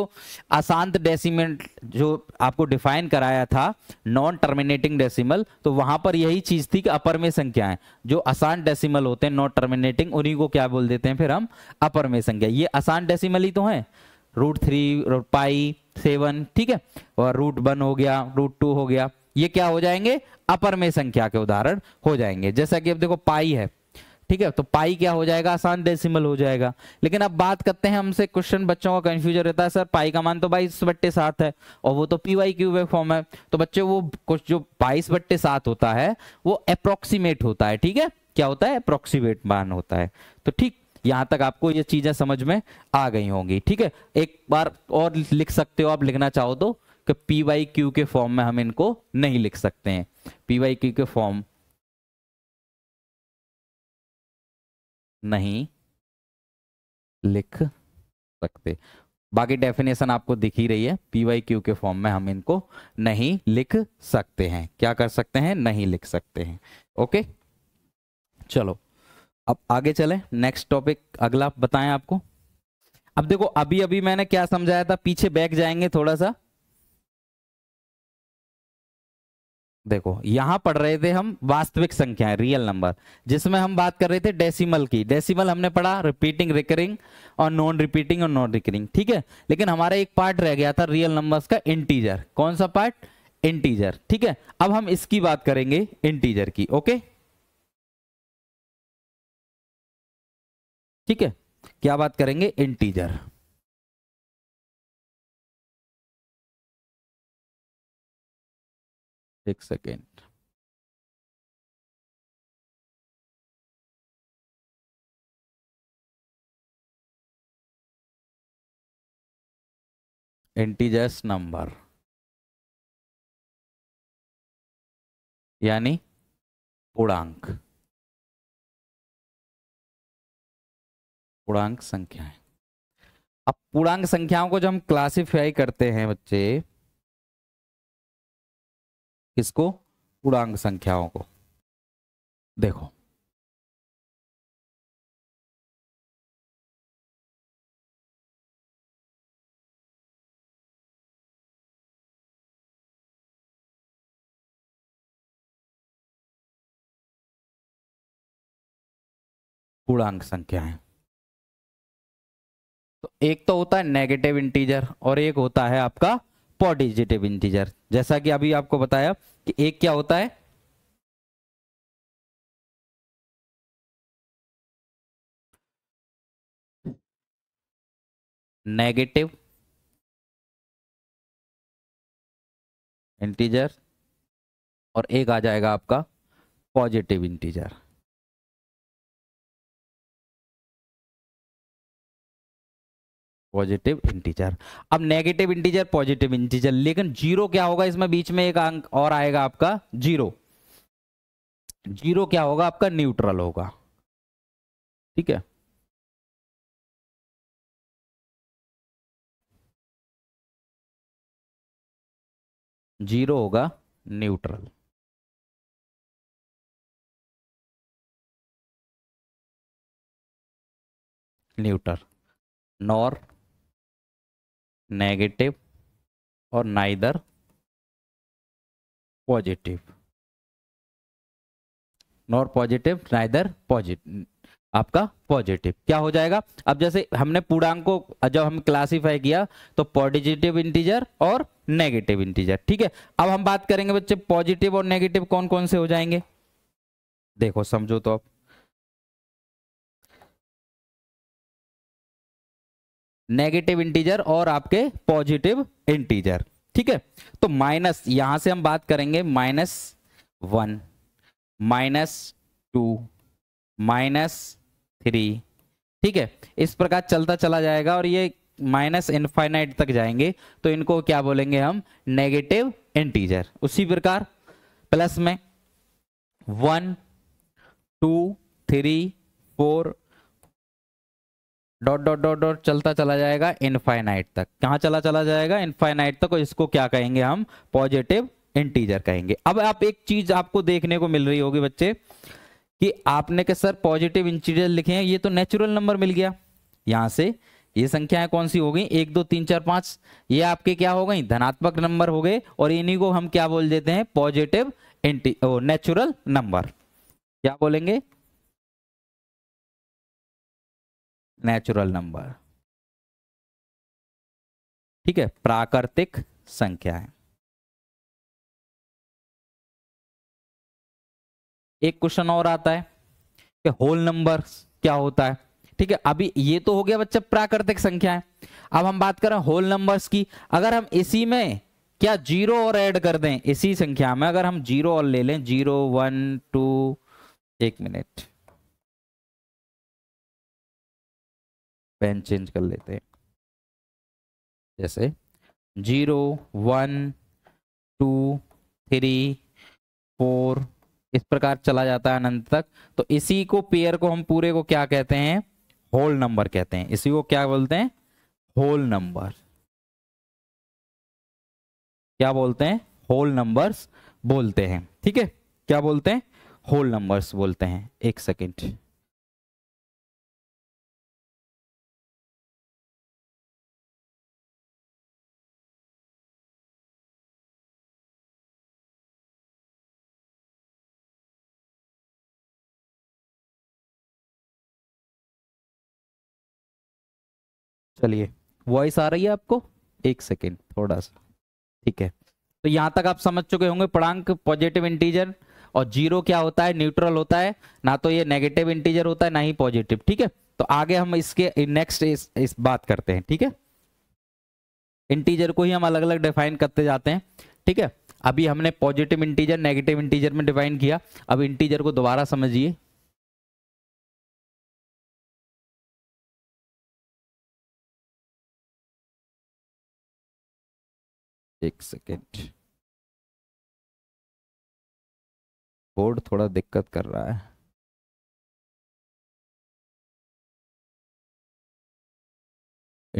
अशांत डेसिमेंट जो आपको डिफाइन कराया था नॉन टर्मिनेटिंग डेसिमल तो वहां पर यही चीज थी कि अपर में संख्याएं जो अशांत डेसिमल होते हैं नॉन टर्मिनेटिंग उन्हीं को क्या बोल देते हैं फिर हम अपर में संख्या ये अशांत डेसिमल ही तो है रूट थ्री पाई सेवन ठीक है और रूट वन हो गया रूट टू हो गया ये क्या हो जाएंगे अपर में संख्या के उदाहरण हो जाएंगे जैसा कि अब देखो पाई है ठीक है तो पाई क्या हो जाएगा आसान डेसिमल हो जाएगा लेकिन अब बात करते हैं हमसे क्वेश्चन बच्चों का कंफ्यूजन रहता है सर पाई का मान तो बाईस बट्टे सात है और वो तो पी वाई क्यू वे फॉर्म है तो बच्चे वो कुछ जो बाईस बट्टे सात होता है वो अप्रोक्सीमेट होता है ठीक है क्या होता है अप्रोक्सीमेट मान होता है तो ठीक यहां तक आपको ये चीजें समझ में आ गई होंगी ठीक है एक बार और लिख सकते हो आप लिखना चाहो तो तो पी वाई क्यू के फॉर्म में हम इनको नहीं लिख सकते हैं पी वाई क्यू के फॉर्म नहीं लिख सकते बाकी डेफिनेशन आपको दिख ही रही है पी वाई क्यू के फॉर्म में हम इनको नहीं लिख सकते हैं क्या कर सकते हैं नहीं लिख सकते हैं ओके चलो अब आगे चले नेक्स्ट टॉपिक अगला बताएं आपको अब देखो अभी अभी मैंने क्या समझाया था पीछे बैक जाएंगे थोड़ा सा देखो यहां पढ़ रहे थे हम वास्तविक संख्याएं रियल नंबर जिसमें हम बात कर रहे थे डेसिमल की डेसिमल हमने पढ़ा रिपीटिंग रिकरिंग और नॉन रिपीटिंग और नॉन रिकरिंग ठीक है लेकिन हमारा एक पार्ट रह गया था रियल नंबर्स का इंटीजर कौन सा पार्ट इंटीजर ठीक है अब हम इसकी बात करेंगे इंटीजर की ओके ठीक है क्या बात करेंगे इंटीजर एक सेकेंड इंटीजर्स नंबर यानी पूर्णांक पूर्णांक संख्याएं अब पूर्णांक संख्याओं को जो हम क्लासिफाई करते हैं बच्चे किसको पूर्णांक संख्याओं को देखो पूर्णांक संख्याएं तो एक तो होता है नेगेटिव इंटीजर और एक होता है आपका पॉडिजिटिव डिजिटिव इंटीजर जैसा कि अभी आपको बताया कि एक क्या होता है नेगेटिव इंटीजर और एक आ जाएगा आपका पॉजिटिव इंटीजर पॉजिटिव इंटीजर अब नेगेटिव इंटीजर पॉजिटिव इंटीजर लेकिन जीरो क्या होगा इसमें बीच में एक अंक और आएगा आपका जीरो जीरो क्या होगा आपका न्यूट्रल होगा ठीक है जीरो होगा न्यूट्रल न्यूट्रल नॉर नेगेटिव और neither positive nor positive neither positive आपका पॉजिटिव क्या हो जाएगा अब जैसे हमने पूर्णांक को जब हम क्लासिफाई किया तो पॉजिटिव इंटीजर और नेगेटिव इंटीजर ठीक है अब हम बात करेंगे बच्चे पॉजिटिव और नेगेटिव कौन कौन से हो जाएंगे देखो समझो तो आप नेगेटिव इंटीजर और आपके पॉजिटिव इंटीजर ठीक है तो माइनस यहां से हम बात करेंगे minus one minus two minus three ठीक है इस प्रकार चलता चला जाएगा और ये माइनस इन्फाइनाइट तक जाएंगे तो इनको क्या बोलेंगे हम नेगेटिव इंटीजर उसी प्रकार प्लस में one two three four dot dot dot dot चलता चला जाएगा इनफाइनाइट तक कहाँ चला चला जाएगा इनफाइनाइट तक और इसको क्या कहेंगे हम पॉजिटिव इंटीजर कहेंगे अब आप एक चीज आपको देखने को मिल रही होगी बच्चे कि आपने के सर पॉजिटिव इंटीजर लिखे हैं ये तो नेचुरल नंबर मिल गया यहाँ से ये संख्याएं कौन सी हो गई एक दो तीन चार पांच ये आपके क्या हो गई धनात्मक नंबर हो गए और इन्हीं को हम क्या बोल देते हैं पॉजिटिव इंटी नेचुरल नंबर क्या बोलेंगे नेचुरल नंबर ठीक है प्राकृतिक संख्या एक क्वेश्चन और आता है कि होल नंबर क्या होता है ठीक है अभी ये तो हो गया बच्चा प्राकृतिक संख्या है अब हम बात करें होल नंबर्स की अगर हम इसी में क्या जीरो और ऐड कर दें इसी संख्या में अगर हम जीरो और ले लें जीरो वन टू एक मिनट पेन चेंज कर लेते हैं जैसे zero one two three four इस प्रकार चला जाता है अनंत तक तो इसी को पेयर को हम पूरे को क्या कहते हैं होल नंबर कहते हैं इसी को क्या बोलते हैं होल नंबर क्या बोलते हैं होल नंबर्स बोलते हैं ठीक है क्या बोलते हैं होल नंबर्स बोलते हैं एक सेकेंड चलिए वॉइस आ रही है आपको एक सेकेंड थोड़ा सा ठीक है तो यहाँ तक आप समझ चुके होंगे पड़ांक पॉजिटिव इंटीजर और जीरो क्या होता है न्यूट्रल होता है ना तो ये नेगेटिव इंटीजर होता है ना ही पॉजिटिव ठीक है तो आगे हम इसके नेक्स्ट इस, इस बात करते हैं ठीक है इंटीजर को ही हम अलग अलग डिफाइन करते जाते हैं ठीक है अभी हमने पॉजिटिव इंटीजर नेगेटिव इंटीजर में डिफाइन किया अब इंटीजर को दोबारा समझिए एक सेकेंड बोर्ड थोड़ा दिक्कत कर रहा है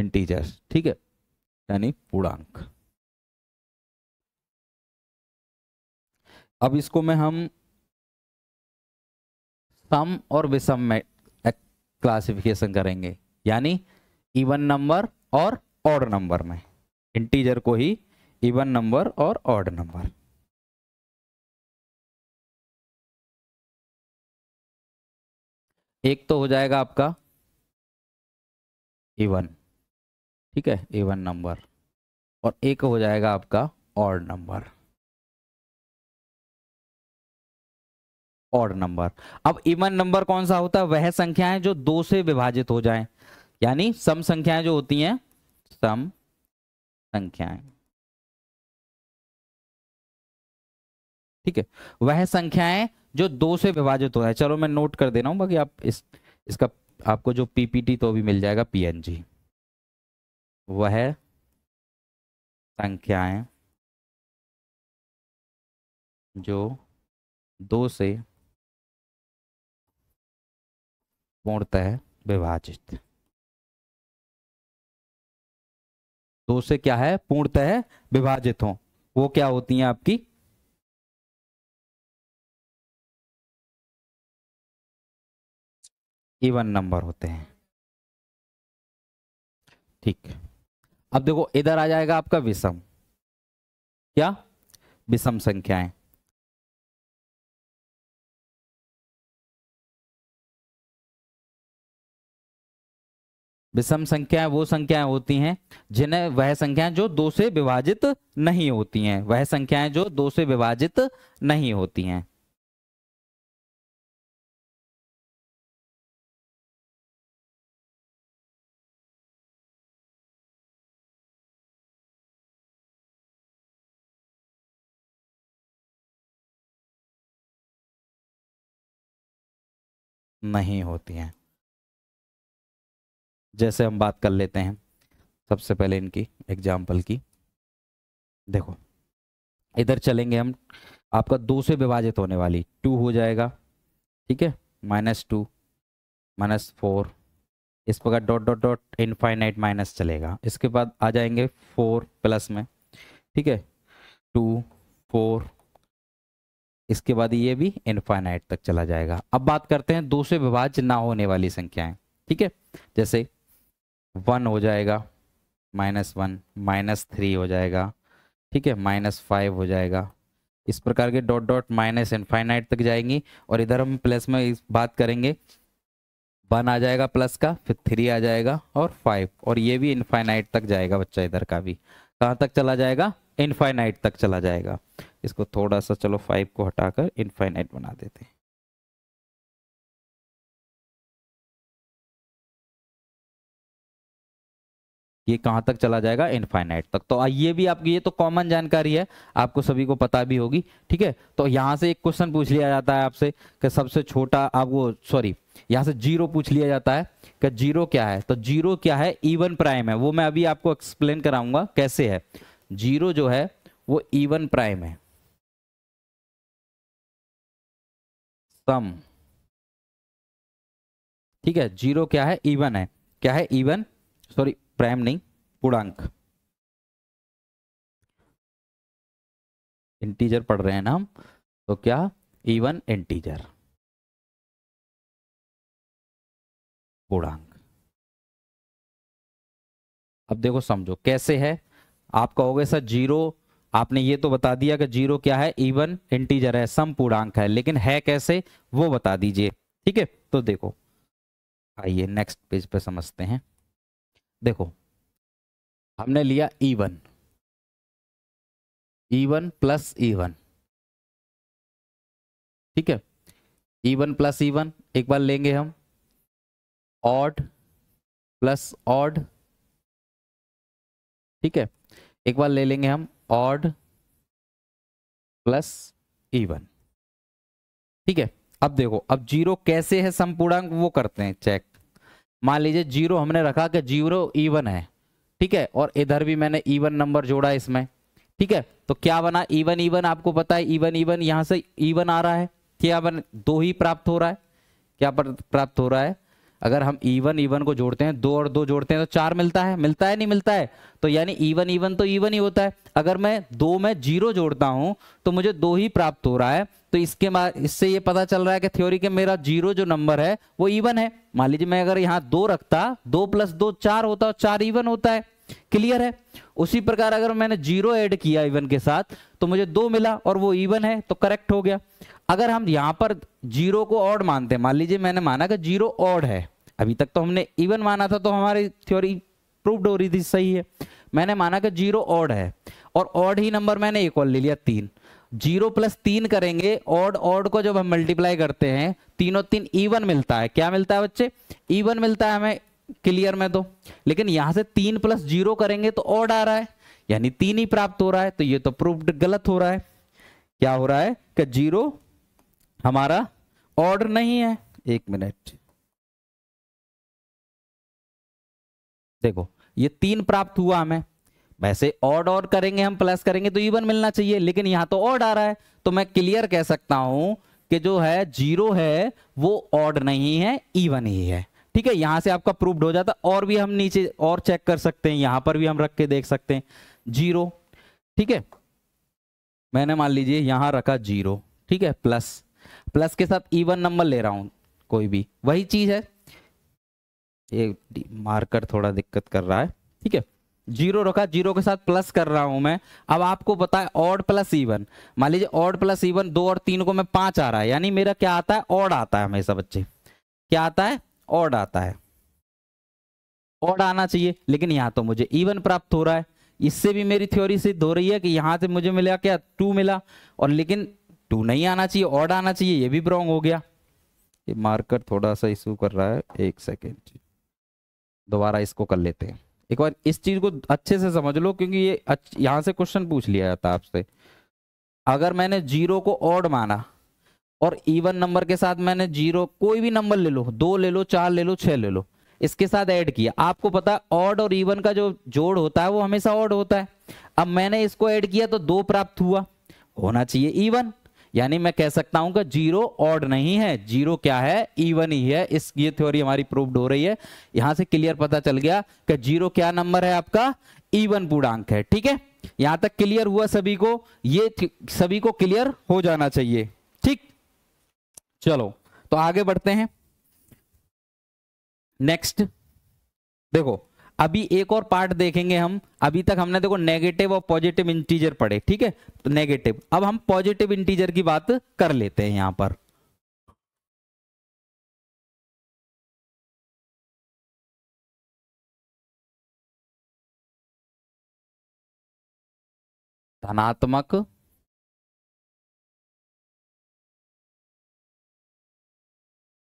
इंटीजर ठीक है यानी पूर्णांक अब इसको में हम सम और विषम में क्लासिफिकेशन करेंगे यानी इवन नंबर और ऑड नंबर में इंटीजर को ही इवन नंबर और ऑड नंबर एक तो हो जाएगा आपका इवन ठीक है इवन नंबर और एक हो जाएगा आपका ऑड नंबर ऑड नंबर अब इवन नंबर कौन सा होता है वह संख्याएं जो दो से विभाजित हो जाएं यानी सम संख्याएं जो होती हैं सम संख्याएं ठीक है वह संख्याएं जो दो से विभाजित हो रहा है चलो मैं नोट कर दे रहा बाकी आप इस इसका आपको जो पीपीटी तो भी मिल जाएगा पीएनजी वह संख्याएं जो दो से पूर्णतः विभाजित दो से क्या है पूर्णतः विभाजित हो वो क्या होती हैं आपकी इवन नंबर होते हैं ठीक अब देखो इधर आ जाएगा आपका विषम क्या विषम संख्याएं विषम संख्याएं वो संख्याएं होती हैं जिन्हें वह संख्याएं जो दो से विभाजित नहीं होती हैं वह संख्याएं जो दो से विभाजित नहीं होती हैं नहीं होती हैं जैसे हम बात कर लेते हैं सबसे पहले इनकी एग्जाम्पल की देखो इधर चलेंगे हम आपका दो से विभाजित होने वाली टू हो जाएगा ठीक है माइनस टू माइनस फोर इस प्रकार dot dot dot infinite minus चलेगा इसके बाद आ जाएंगे फोर प्लस में ठीक है टू फोर इसके बाद ये भी इनफाइनाइट तक चला जाएगा अब बात करते हैं दूसरे विभाज्य ना होने वाली संख्याएं ठीक है जैसे वन हो जाएगा माइनस वन माइनस थ्री हो जाएगा ठीक है माइनस फाइव हो जाएगा इस प्रकार के डॉट डॉट माइनस इनफाइनाइट तक जाएंगी और इधर हम प्लस में बात करेंगे वन आ जाएगा प्लस का फिर थ्री आ जाएगा और फाइव और ये भी इनफाइनाइट तक जाएगा बच्चा इधर का भी कहाँ तक चला जाएगा इनफाइनाइट तक चला जाएगा इसको थोड़ा सा चलो फाइव को हटाकर इनफाइनाइट बना देते हैं ये कहां तक चला जाएगा इनफाइनाइट तक तो ये भी आपकी ये तो कॉमन जानकारी है आपको सभी को पता भी होगी ठीक है तो यहां से एक क्वेश्चन पूछ लिया जाता है आपसे कि सबसे छोटा आप वो सॉरी यहां से जीरो पूछ लिया जाता है कि जीरो क्या है तो जीरो क्या है इवन प्राइम है वो मैं अभी आपको एक्सप्लेन कराऊंगा कैसे है जीरो जो है वो इवन प्राइम है सम ठीक है जीरो क्या है इवन है क्या है इवन सॉरी प्राइम नहीं पूर्णांक इंटीजर पढ़ रहे हैं ना हम तो क्या इवन इंटीजर पूर्णांक अब देखो समझो कैसे है आप कहोगे सर जीरो आपने ये तो बता दिया कि जीरो क्या है इवन इंटीजर है सम पूर्णांक है लेकिन है कैसे वो बता दीजिए ठीक है तो देखो आइए नेक्स्ट पेज पे समझते हैं देखो हमने लिया इवन इवन प्लस इवन ठीक है इवन प्लस इवन एक बार लेंगे हम ऑड प्लस ऑड ठीक है एक बार ले लेंगे हम ऑड प्लस इवन ठीक है अब देखो अब जीरो कैसे है संपूर्णांक वो करते हैं चेक मान लीजिए जीरो हमने रखा कि जीरो इवन है ठीक है और इधर भी मैंने इवन नंबर जोड़ा इसमें ठीक है तो क्या बना इवन इवन आपको पता है इवन इवन यहां से इवन आ रहा है क्या बन दो ही प्राप्त हो रहा है क्या प्राप्त हो रहा है अगर हम इवन इवन को जोड़ते हैं दो और दो जोड़ते हैं तो चार मिलता है मिलता है नहीं मिलता है तो यानी इवन इवन तो इवन ही होता है अगर मैं दो में जीरो जोड़ता हूं तो मुझे दो ही प्राप्त हो रहा है तो इसके इससे ये पता चल रहा है कि थ्योरी के मेरा जीरो जो नंबर है वो इवन है मान लीजिए मैं अगर यहाँ दो रखता दो प्लस दो चार होता और चार इवन होता है क्लियर है उसी प्रकार अगर मैंने जीरो ऐड किया इवन के साथ तो मुझे दो मिला और वो इवन है तो करेक्ट हो गया अगर हम यहां पर जीरो को ऑड मानते हैं मान लीजिए मैंने माना कि जीरो ऑड है अभी तक तो हमने इवन माना था तो हमारी थ्योरी प्रूव्ड हो रही थी सही है मैंने माना कि जीरो ऑड है और ऑड ही नंबर मैंने एक और ले लिया तीन जीरो प्लस तीन करेंगे ऑड ऑड को जब हम मल्टीप्लाई करते हैं तीनों तीन इवन मिलता है क्या मिलता है बच्चे इवन मिलता है हमें क्लियर में तो लेकिन यहां से तीन प्लस जीरो करेंगे तो ऑड आ रहा है यानी तीन ही प्राप्त हो रहा है तो ये तो प्रूफ गलत हो रहा है क्या हो रहा है कि जीरो हमारा ऑर्डर नहीं है एक मिनट देखो ये तीन प्राप्त हुआ हमें वैसे ऑड और करेंगे हम प्लस करेंगे तो इवन मिलना चाहिए लेकिन यहां तो ऑड आ रहा है तो मैं क्लियर कह सकता हूं कि जो है जीरो है वो ऑड नहीं है इवन ही है ठीक है यहां से आपका प्रूव्ड हो जाता और भी हम नीचे और चेक कर सकते हैं यहां पर भी हम रख के देख सकते हैं जीरो ठीक है मैंने मान लीजिए यहां रखा जीरो ठीक है प्लस प्लस के साथ इवन नंबर ले रहा हूं कोई भी वही चीज़ है ये मार्कर थोड़ा दिक्कत कर रहा है ठीक है जीरो रखा जीरो के साथ प्लस कर रहा हूं मैं अब आपको बताए ऑड प्लस इवन मान लीजिए ऑड प्लस इवन दो और तीन को मैं पांच आ रहा है यानी मेरा क्या आता है ऑड आता है हमेशा बच्चे क्या आता है ऑड आता है ऑड आना चाहिए लेकिन यहाँ तो मुझे इवन प्राप्त हो रहा है इससे भी मेरी थ्योरी सिद्ध हो रही है कि यहां से मुझे मिला क्या टू मिला और लेकिन टू नहीं आना चाहिए ऑड आना चाहिए ये भी ब्रॉन्ग हो गया ये मार्कर थोड़ा सा इशू कर रहा है एक सेकेंड दोबारा इसको कर लेते हैं एक बार इस चीज को अच्छे से समझ लो क्योंकि ये यहां से क्वेश्चन पूछ लिया जाता आपसे अगर मैंने जीरो को ऑड माना और इवन नंबर के साथ मैंने जीरो कोई भी नंबर ले लो दो ले लो चार ले लो छह ले लो इसके साथ ऐड किया आपको पता ऑड और इवन का जो जोड़ होता है वो हमेशा ऑड होता है अब मैंने इसको ऐड किया तो दो प्राप्त हुआ होना चाहिए इवन यानी मैं कह सकता हूं कि जीरो ऑड नहीं है जीरो क्या है इवन ही है इस ये थ्योरी हमारी प्रूव्ड हो रही है यहां से क्लियर पता चल गया कि जीरो क्या नंबर है आपका इवन पूर्णांक है ठीक है यहां तक क्लियर हुआ सभी को ये सभी को क्लियर हो जाना चाहिए ठीक चलो तो आगे बढ़ते हैं नेक्स्ट देखो अभी एक और पार्ट देखेंगे हम अभी तक हमने देखो नेगेटिव और पॉजिटिव इंटीजर पढ़े ठीक है तो नेगेटिव अब हम पॉजिटिव इंटीजर की बात कर लेते हैं यहां पर धनात्मक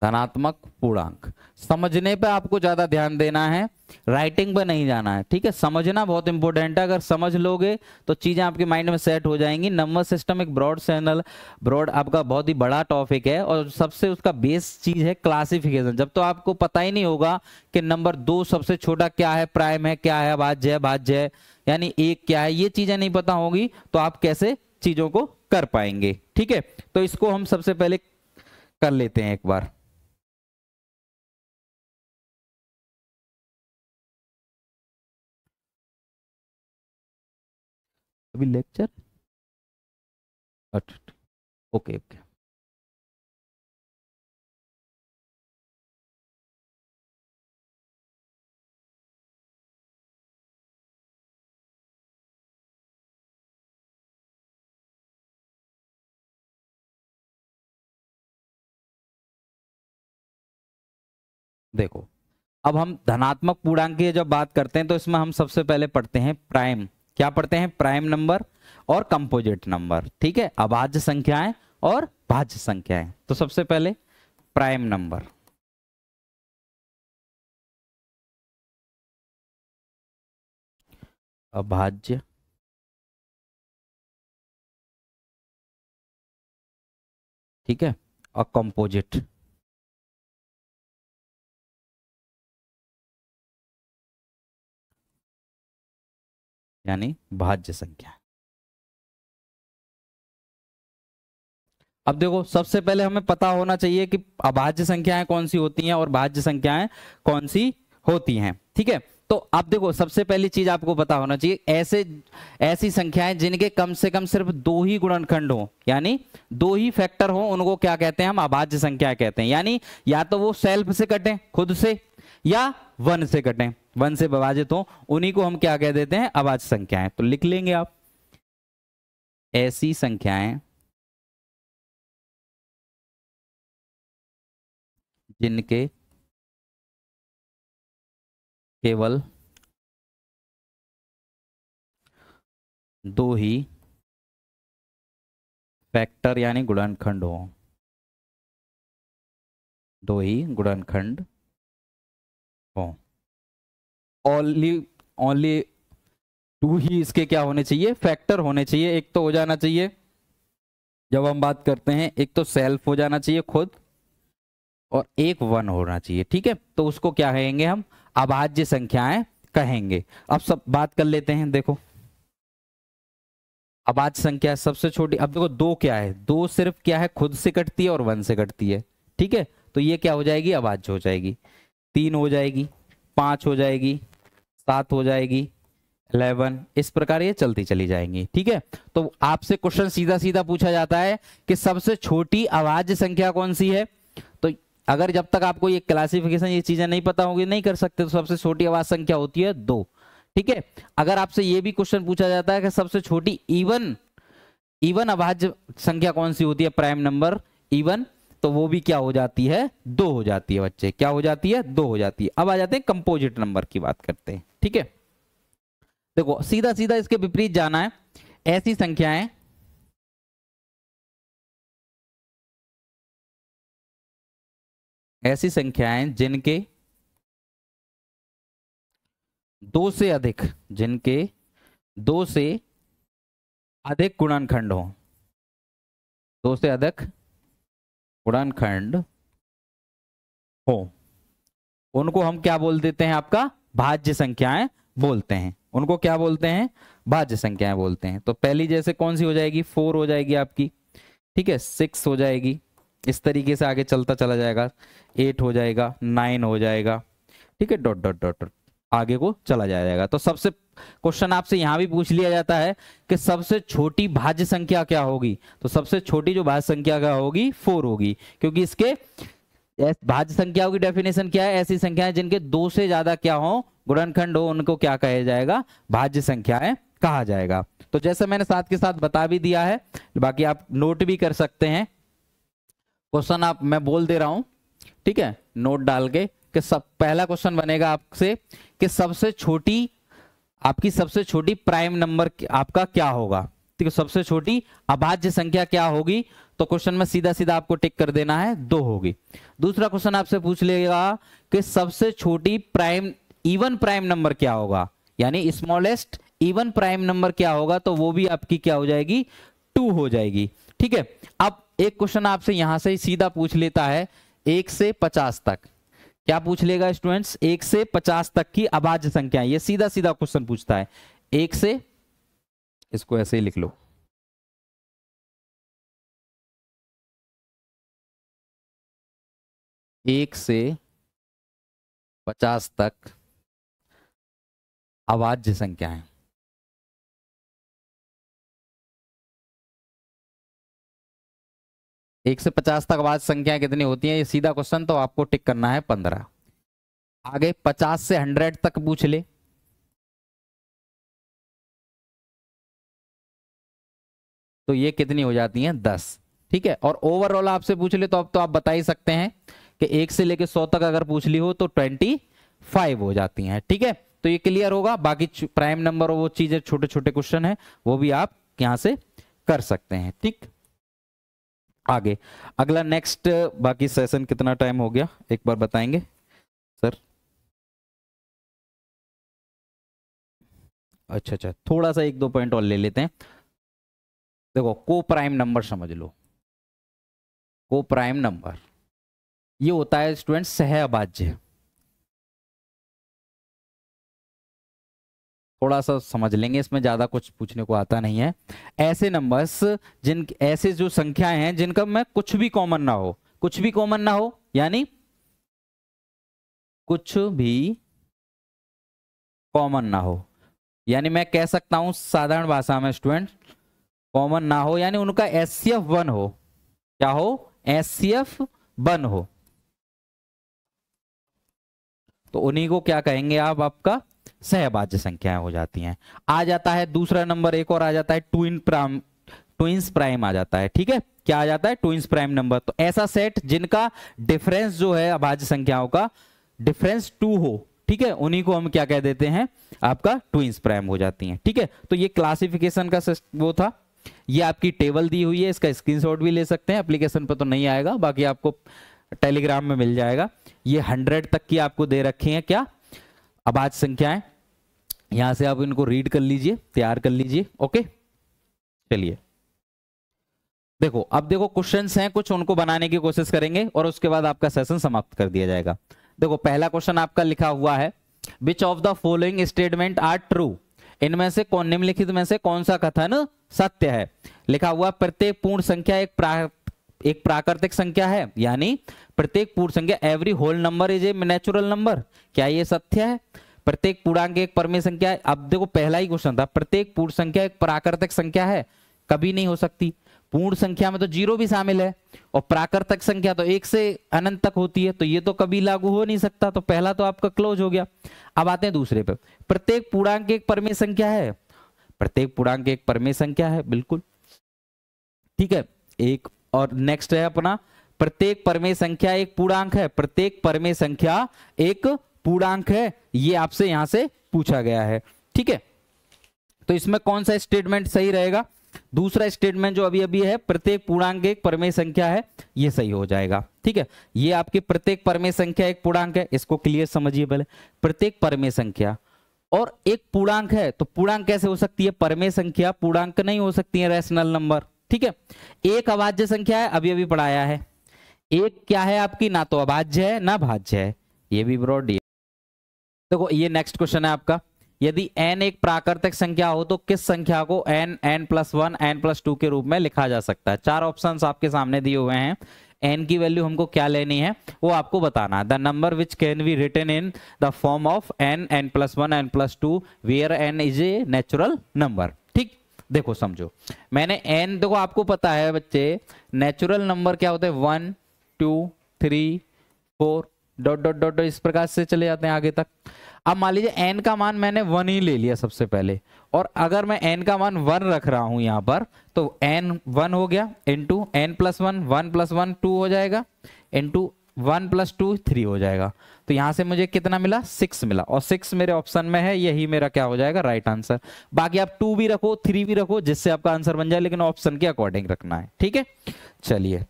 धनात्मक पूर्णांक समझने पे आपको ज्यादा ध्यान देना है राइटिंग पे नहीं जाना है ठीक है समझना बहुत इंपॉर्टेंट है अगर समझ लोगे तो चीजें आपके माइंड में सेट हो जाएंगी नंबर सिस्टम एक ब्रॉड चैनल ब्रॉड आपका बहुत ही बड़ा टॉपिक है और सबसे उसका बेस चीज है क्लासिफिकेशन जब तो आपको पता ही नहीं होगा कि नंबर दो सबसे छोटा क्या है प्राइम है क्या है भाज्य है भाज्य है यानी एक क्या है ये चीजें नहीं पता होगी तो आप कैसे चीजों को कर पाएंगे ठीक है तो इसको हम सबसे पहले कर लेते हैं एक बार अभी लेक्चर अच्छा ओके ओके देखो अब हम धनात्मक पूर्णांक की जब बात करते हैं तो इसमें हम सबसे पहले पढ़ते हैं प्राइम क्या पढ़ते हैं प्राइम नंबर और कंपोजिट नंबर ठीक है अभाज्य संख्याएं और भाज्य संख्याएं तो सबसे पहले प्राइम नंबर अभाज्य ठीक है और कंपोजिट यानी भाज्य संख्या अब देखो सबसे पहले हमें पता होना चाहिए कि अभाज्य संख्याएं कौन सी होती हैं और भाज्य संख्याएं कौन सी होती हैं ठीक है तो आप देखो सबसे पहली चीज आपको पता होना चाहिए ऐसे ऐसी संख्याएं जिनके कम से कम सिर्फ दो ही गुणनखंड हो यानी दो ही फैक्टर हो उनको क्या कहते हैं हम अभाज्य संख्या कहते हैं यानी या तो वो सेल्फ से कटें खुद से या वन से कटें वन से विभाजित हो उन्हीं को हम क्या कह देते हैं अवाज संख्याएं तो लिख लेंगे आप ऐसी संख्याएं जिनके केवल दो ही फैक्टर यानी गुणनखंड हो दो ही गुणनखंड हो ओनली ओनली टू ही इसके क्या होने चाहिए फैक्टर होने चाहिए एक तो हो जाना चाहिए जब हम बात करते हैं एक तो सेल्फ हो जाना चाहिए खुद और एक वन होना चाहिए ठीक है तो उसको क्या कहेंगे हम अभाज्य संख्याएं कहेंगे अब सब बात कर लेते हैं देखो अभाज्य संख्या सबसे छोटी अब देखो दो क्या है दो सिर्फ क्या है खुद से कटती है और वन से कटती है ठीक है तो ये क्या हो जाएगी अभाज्य हो जाएगी तीन हो जाएगी पांच हो जाएगी सात हो जाएगी इलेवन इस प्रकार ये चलती चली जाएंगी ठीक है तो आपसे क्वेश्चन सीधा सीधा पूछा जाता है कि सबसे छोटी आवाज संख्या कौन सी है तो अगर जब तक आपको ये क्लासिफिकेशन ये चीजें नहीं पता होगी नहीं कर सकते तो सबसे छोटी आवाज संख्या होती है दो ठीक है अगर आपसे ये भी क्वेश्चन पूछा जाता है कि सबसे छोटी इवन इवन अभाज्य संख्या कौन सी होती है प्राइम नंबर इवन तो वो भी क्या हो जाती है दो हो जाती है बच्चे क्या हो जाती है दो हो जाती है अब आ जाते हैं कंपोजिट नंबर की बात करते हैं ठीक है देखो सीधा सीधा इसके विपरीत जाना है ऐसी संख्याएं ऐसी संख्याएं जिनके दो से अधिक जिनके दो से अधिक गुणनखंड हो दो से अधिक खंड हो उनको हम क्या बोल देते हैं आपका भाज्य संख्याएं बोलते हैं उनको क्या बोलते हैं भाज्य संख्याएं बोलते हैं तो पहली जैसे कौन सी हो जाएगी फोर हो जाएगी आपकी ठीक है सिक्स हो जाएगी इस तरीके से आगे चलता चला जाएगा एट हो जाएगा नाइन हो जाएगा ठीक है डॉट डॉट डॉट डॉट आगे को चला जाएगा तो सबसे क्वेश्चन आपसे यहां भी पूछ लिया जाता है कि सबसे छोटी भाज्य संख्या क्या होगी तो सबसे छोटी जो भाज्य संख्या क्या होगी फोर होगी क्योंकि इसके भाज्य संख्याओं की डेफिनेशन क्या है ऐसी संख्याएं जिनके दो से ज्यादा क्या हो गुणनखंड हो उनको क्या कहा जाएगा भाज्य संख्याएं कहा जाएगा तो जैसे मैंने साथ के साथ बता भी दिया है बाकी आप नोट भी कर सकते हैं क्वेश्चन आप मैं बोल दे रहा हूं ठीक है नोट डाल के कि सब पहला क्वेश्चन बनेगा आपसे कि सबसे छोटी आपकी सबसे छोटी प्राइम नंबर आपका क्या होगा ठीक है सबसे छोटी अभाज्य संख्या क्या होगी तो क्वेश्चन में सीधा सीधा आपको टिक कर देना है दो होगी दूसरा क्वेश्चन आपसे पूछ लेगा कि सबसे छोटी प्राइम इवन प्राइम नंबर क्या होगा यानी स्मॉलेस्ट इवन प्राइम नंबर क्या होगा तो वो भी आपकी क्या हो जाएगी टू हो जाएगी ठीक है अब एक क्वेश्चन आपसे यहां से सीधा पूछ लेता है एक से पचास तक क्या पूछ लेगा स्टूडेंट्स एक से पचास तक की अभाज्य संख्या ये सीधा सीधा क्वेश्चन पूछता है एक से इसको ऐसे ही लिख लो एक से पचास तक अभाज्य संख्या है एक से पचास तक बाद संख्याएं कितनी होती हैं ये सीधा क्वेश्चन तो आपको टिक करना है पंद्रह आगे पचास से हंड्रेड तक पूछ ले तो ये कितनी हो जाती हैं दस ठीक है और ओवरऑल आपसे पूछ ले तो अब तो आप बता ही सकते हैं कि एक से लेकर सौ तक अगर पूछ ली हो तो ट्वेंटी फाइव हो जाती हैं ठीक है तो ये क्लियर होगा बाकी प्राइम नंबर वो चीजें छोटे छोटे क्वेश्चन है वो भी आप यहां से कर सकते हैं ठीक आगे अगला नेक्स्ट बाकी सेशन कितना टाइम हो गया एक बार बताएंगे सर अच्छा अच्छा थोड़ा सा एक दो पॉइंट और ले लेते हैं देखो को प्राइम नंबर समझ लो को प्राइम नंबर ये होता है स्टूडेंट सह अभाज्य थोड़ा सा समझ लेंगे इसमें ज़्यादा कुछ पूछने को आता नहीं है ऐसे नंबर्स जिन ऐसे जो संख्याएं हैं जिनका मैं कुछ भी कॉमन ना हो कुछ भी कॉमन ना हो यानी कुछ भी कॉमन ना हो यानी मैं कह सकता हूं साधारण भाषा में स्टूडेंट कॉमन ना हो यानी उनका एस सी एफ वन हो क्या हो एस सी एफ वन हो तो उन्हीं को क्या कहेंगे आप आपका सहबाज्य संख्याएं हो जाती हैं आ जाता है दूसरा नंबर एक और आ जाता है ट्विन प्राम ट्विंस प्राइम आ जाता है ठीक है क्या आ जाता है ट्विंस प्राइम नंबर तो ऐसा सेट जिनका डिफरेंस जो है अभाज्य संख्याओं का डिफरेंस टू हो ठीक है उन्हीं को हम क्या कह देते हैं आपका ट्विंस प्राइम हो जाती हैं ठीक है तो ये क्लासिफिकेशन का वो था ये आपकी टेबल दी हुई है इसका स्क्रीनशॉट भी ले सकते हैं एप्लीकेशन पर तो नहीं आएगा बाकी आपको टेलीग्राम में मिल जाएगा ये हंड्रेड तक की आपको दे रखी है क्या अबाज संख्याएं यहां से आप इनको रीड कर लीजिए तैयार कर लीजिए ओके चलिए देखो अब देखो क्वेश्चंस हैं कुछ उनको बनाने की कोशिश करेंगे और उसके बाद आपका सेशन समाप्त कर दिया जाएगा देखो पहला क्वेश्चन आपका लिखा हुआ है which of the following statement are true इनमें से कौन निम्नलिखित में से कौन सा कथन सत्य है लिखा हुआ प्रत्येक पूर्ण संख्या एक प्रा, एक प्राकृतिक संख्या है यानी प्रत्येक पूर्ण संख्या every whole number is a natural number क्या ये सत्य है प्रत्येक पूर्णांक एक परमेय संख्या है अब देखो पहला ही क्वेश्चन था प्रत्येक पूर्ण संख्या एक प्राकृतिक संख्या है कभी नहीं हो सकती पूर्ण संख्या में तो जीरो भी शामिल है और प्राकृतिक संख्या तो एक से अनंत तक होती है तो ये तो कभी लागू हो नहीं सकता तो पहला तो आपका क्लोज हो गया अब आते हैं दूसरे पे प्रत्येक पूर्णांक एक परमेय संख्या है प्रत्येक पूर्णांक एक परमेय संख्या है बिल्कुल ठीक है एक और नेक्स्ट है अपना प्रत्येक परमेय संख्या एक पूर्णांक है प्रत्येक परमेय संख्या एक पूर्णांक है ये आपसे यहां से पूछा गया है ठीक है तो इसमें कौन सा स्टेटमेंट सही रहेगा दूसरा स्टेटमेंट जो अभी अभी है प्रत्येक पूर्णांक एक परमेय संख्या है ये सही हो जाएगा ठीक है ये आपकी प्रत्येक परमेय संख्या एक पूर्णांक है इसको क्लियर समझिए पहले प्रत्येक परमेय संख्या और एक पूर्णांक है तो पूर्णांक कैसे हो सकती है परमेय संख्या पूर्णांक नहीं हो सकती है रैशनल नंबर ठीक है एक अभाज्य संख्या है अभी अभी पढ़ाया है एक क्या है आपकी ना तो अभाज्य है ना भाज्य है ये भी ब्रॉड देखो ये नेक्स्ट क्वेश्चन है आपका यदि n एक प्राकृतिक संख्या हो तो किस संख्या को n n plus one n plus two के रूप में लिखा जा सकता है चार ऑप्शन आपके सामने दिए हुए हैं एन की वैल्यू हमको क्या लेनी है वो आपको बताना है the number which can be written in the form of n n plus one n plus two where n is a natural number ठीक देखो समझो मैंने एन देखो आपको पता है बच्चे नेचुरल नंबर क्या होते हैं one two three four dot dot dot इस प्रकार से चले जाते हैं आगे तक अब मान लीजिए एन का मान मैंने वन ही ले लिया सबसे पहले और अगर मैं एन का मान वन रख रहा हूं यहां पर तो एन वन हो गया into n plus one one plus one two हो जाएगा into one plus two three हो जाएगा तो यहां से मुझे कितना मिला सिक्स मिला और सिक्स मेरे ऑप्शन में है यही मेरा क्या हो जाएगा राइट right आंसर बाकी आप टू भी रखो थ्री भी रखो जिससे आपका आंसर बन जाए लेकिन ऑप्शन के अकॉर्डिंग रखना है ठीक है चलिए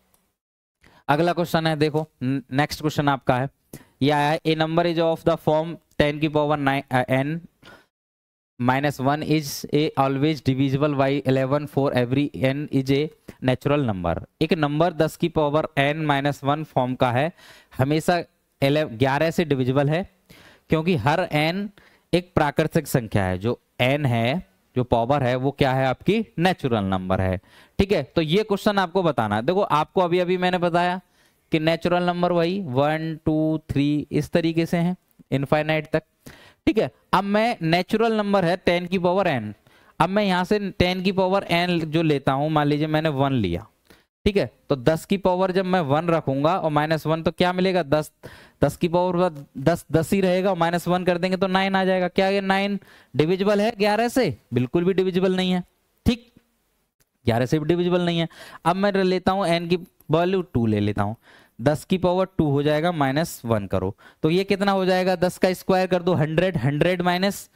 अगला क्वेश्चन है देखो नेक्स्ट क्वेश्चन आपका है ये आया a number is of the form ten की power n minus one is a always divisible by eleven for every n is a natural number एक नंबर दस की power n minus one form का है हमेशा ग्यारह से डिविजिबल है क्योंकि हर एन एक प्राकृतिक संख्या है जो एन है जो पावर है वो क्या है आपकी नेचुरल नंबर है ठीक है तो ये क्वेश्चन आपको बताना है देखो आपको अभी अभी मैंने बताया कि नेचुरल नंबर वही वन टू थ्री इस तरीके से हैं इनफाइनाइट तक ठीक है अब मैं नेचुरल नंबर है टेन की पावर एन अब मैं यहाँ से टेन की पावर एन जो लेता हूँ मान लीजिए मैंने वन लिया ठीक है तो दस की पावर जब मैं वन रखूंगा और माइनस वन तो क्या मिलेगा दस दस की पावर दस दस ही रहेगा और माइनस वन कर देंगे तो नाइन आ जाएगा क्या ये नाइन डिविजिबल है ग्यारह से बिल्कुल भी डिविजिबल नहीं है ठीक ग्यारह से भी डिविजिबल नहीं है अब मैं लेता हूँ एन की वैल्यू टू ले लेता हूँ दस की पावर टू हो जाएगा माइनस वन करो तो ये कितना हो जाएगा दस का स्क्वायर कर दो हंड्रेड हंड्रेड माइनस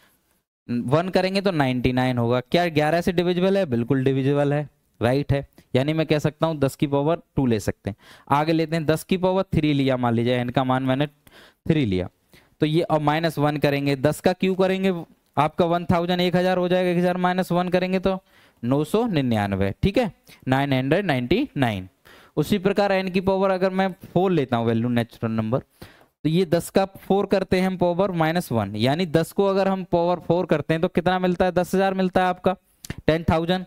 वन करेंगे तो नाइनटी नाइन होगा क्या ग्यारह से डिविजिबल है बिल्कुल डिविजिबल है राइट है यानी मैं कह सकता हूँ दस की पावर टू ले सकते हैं आगे लेते हैं दस की पावर थ्री लिया मान लीजिए इनका मान मैंने थ्री लिया तो ये और माइनस वन करेंगे दस का क्यों करेंगे आपका वन थाउजेंड एक हजार हो जाएगा एक हजार माइनस वन करेंगे तो नौ सौ निन्यानवे ठीक है नाइन हंड्रेड नाइन्टी नाइन उसी प्रकार एन की पावर अगर मैं फोर लेता हूँ वैल्यू नेचुरल नंबर तो ये दस का फोर करते हैं हम पावर माइनस वन यानी दस को अगर हम पावर फोर करते हैं तो कितना मिलता है दस हजार मिलता है आपका टेन थाउजेंड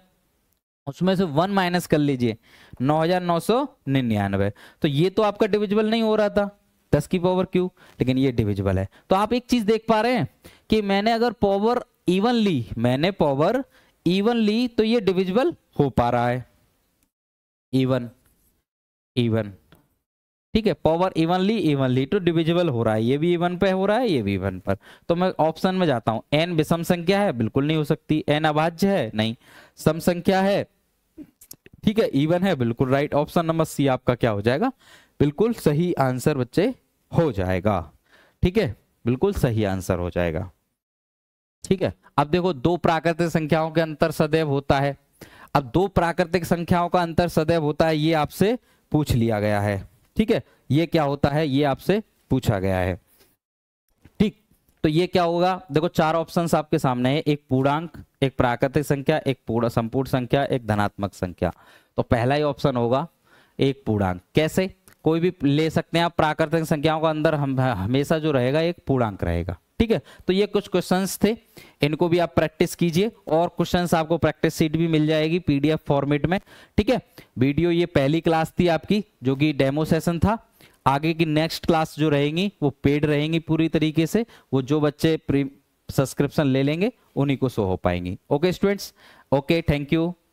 उसमें से वन माइनस कर लीजिए नौ हजार नौ सौ निन्यानवे तो ये तो आपका डिविजिबल नहीं हो रहा था दस की पावर क्यू लेकिन ये डिविजिबल है तो आप एक चीज देख पा रहे हैं कि मैंने अगर पावर इवन ली मैंने पावर इवन ली तो ये डिविजिबल हो पा रहा है इवन इवन ठीक है power evenly evenly two divisible हो रहा है ये भी इवन पे हो रहा है ये भी इवन पर तो मैं ऑप्शन में जाता हूं एन विषम संख्या है बिल्कुल नहीं हो सकती एन अभाज्य है नहीं सम संख्या है ठीक है इवन है बिल्कुल राइट ऑप्शन नंबर सी आपका क्या हो जाएगा बिल्कुल सही आंसर बच्चे हो जाएगा ठीक है बिल्कुल सही आंसर हो जाएगा ठीक है अब देखो दो प्राकृतिक संख्याओं के अंतर सदैव होता है अब दो प्राकृतिक संख्याओं का अंतर सदैव होता है ये आपसे पूछ लिया गया है ठीक है ये क्या होता है ये आपसे पूछा गया है ठीक तो ये क्या होगा देखो चार ऑप्शंस आपके सामने है एक पूर्णांक एक प्राकृतिक संख्या एक पूर्ण संपूर्ण संख्या एक धनात्मक संख्या तो पहला ही ऑप्शन होगा एक पूर्णांक कैसे कोई भी ले सकते हैं आप प्राकृतिक संख्याओं का अंदर हम हमेशा जो रहेगा एक पूर्णांक रहेगा ठीक है तो ये कुछ क्वेश्चंस थे इनको भी आप प्रैक्टिस कीजिए और क्वेश्चंस आपको प्रैक्टिस सीट भी मिल जाएगी पीडीएफ फॉर्मेट में ठीक है वीडियो ये पहली क्लास थी आपकी जो कि डेमो सेशन था आगे की नेक्स्ट क्लास जो रहेंगी वो पेड रहेंगी पूरी तरीके से वो जो बच्चे सब्सक्रिप्शन ले लेंगे उन्हीं को सो हो पाएंगी okay students okay thank you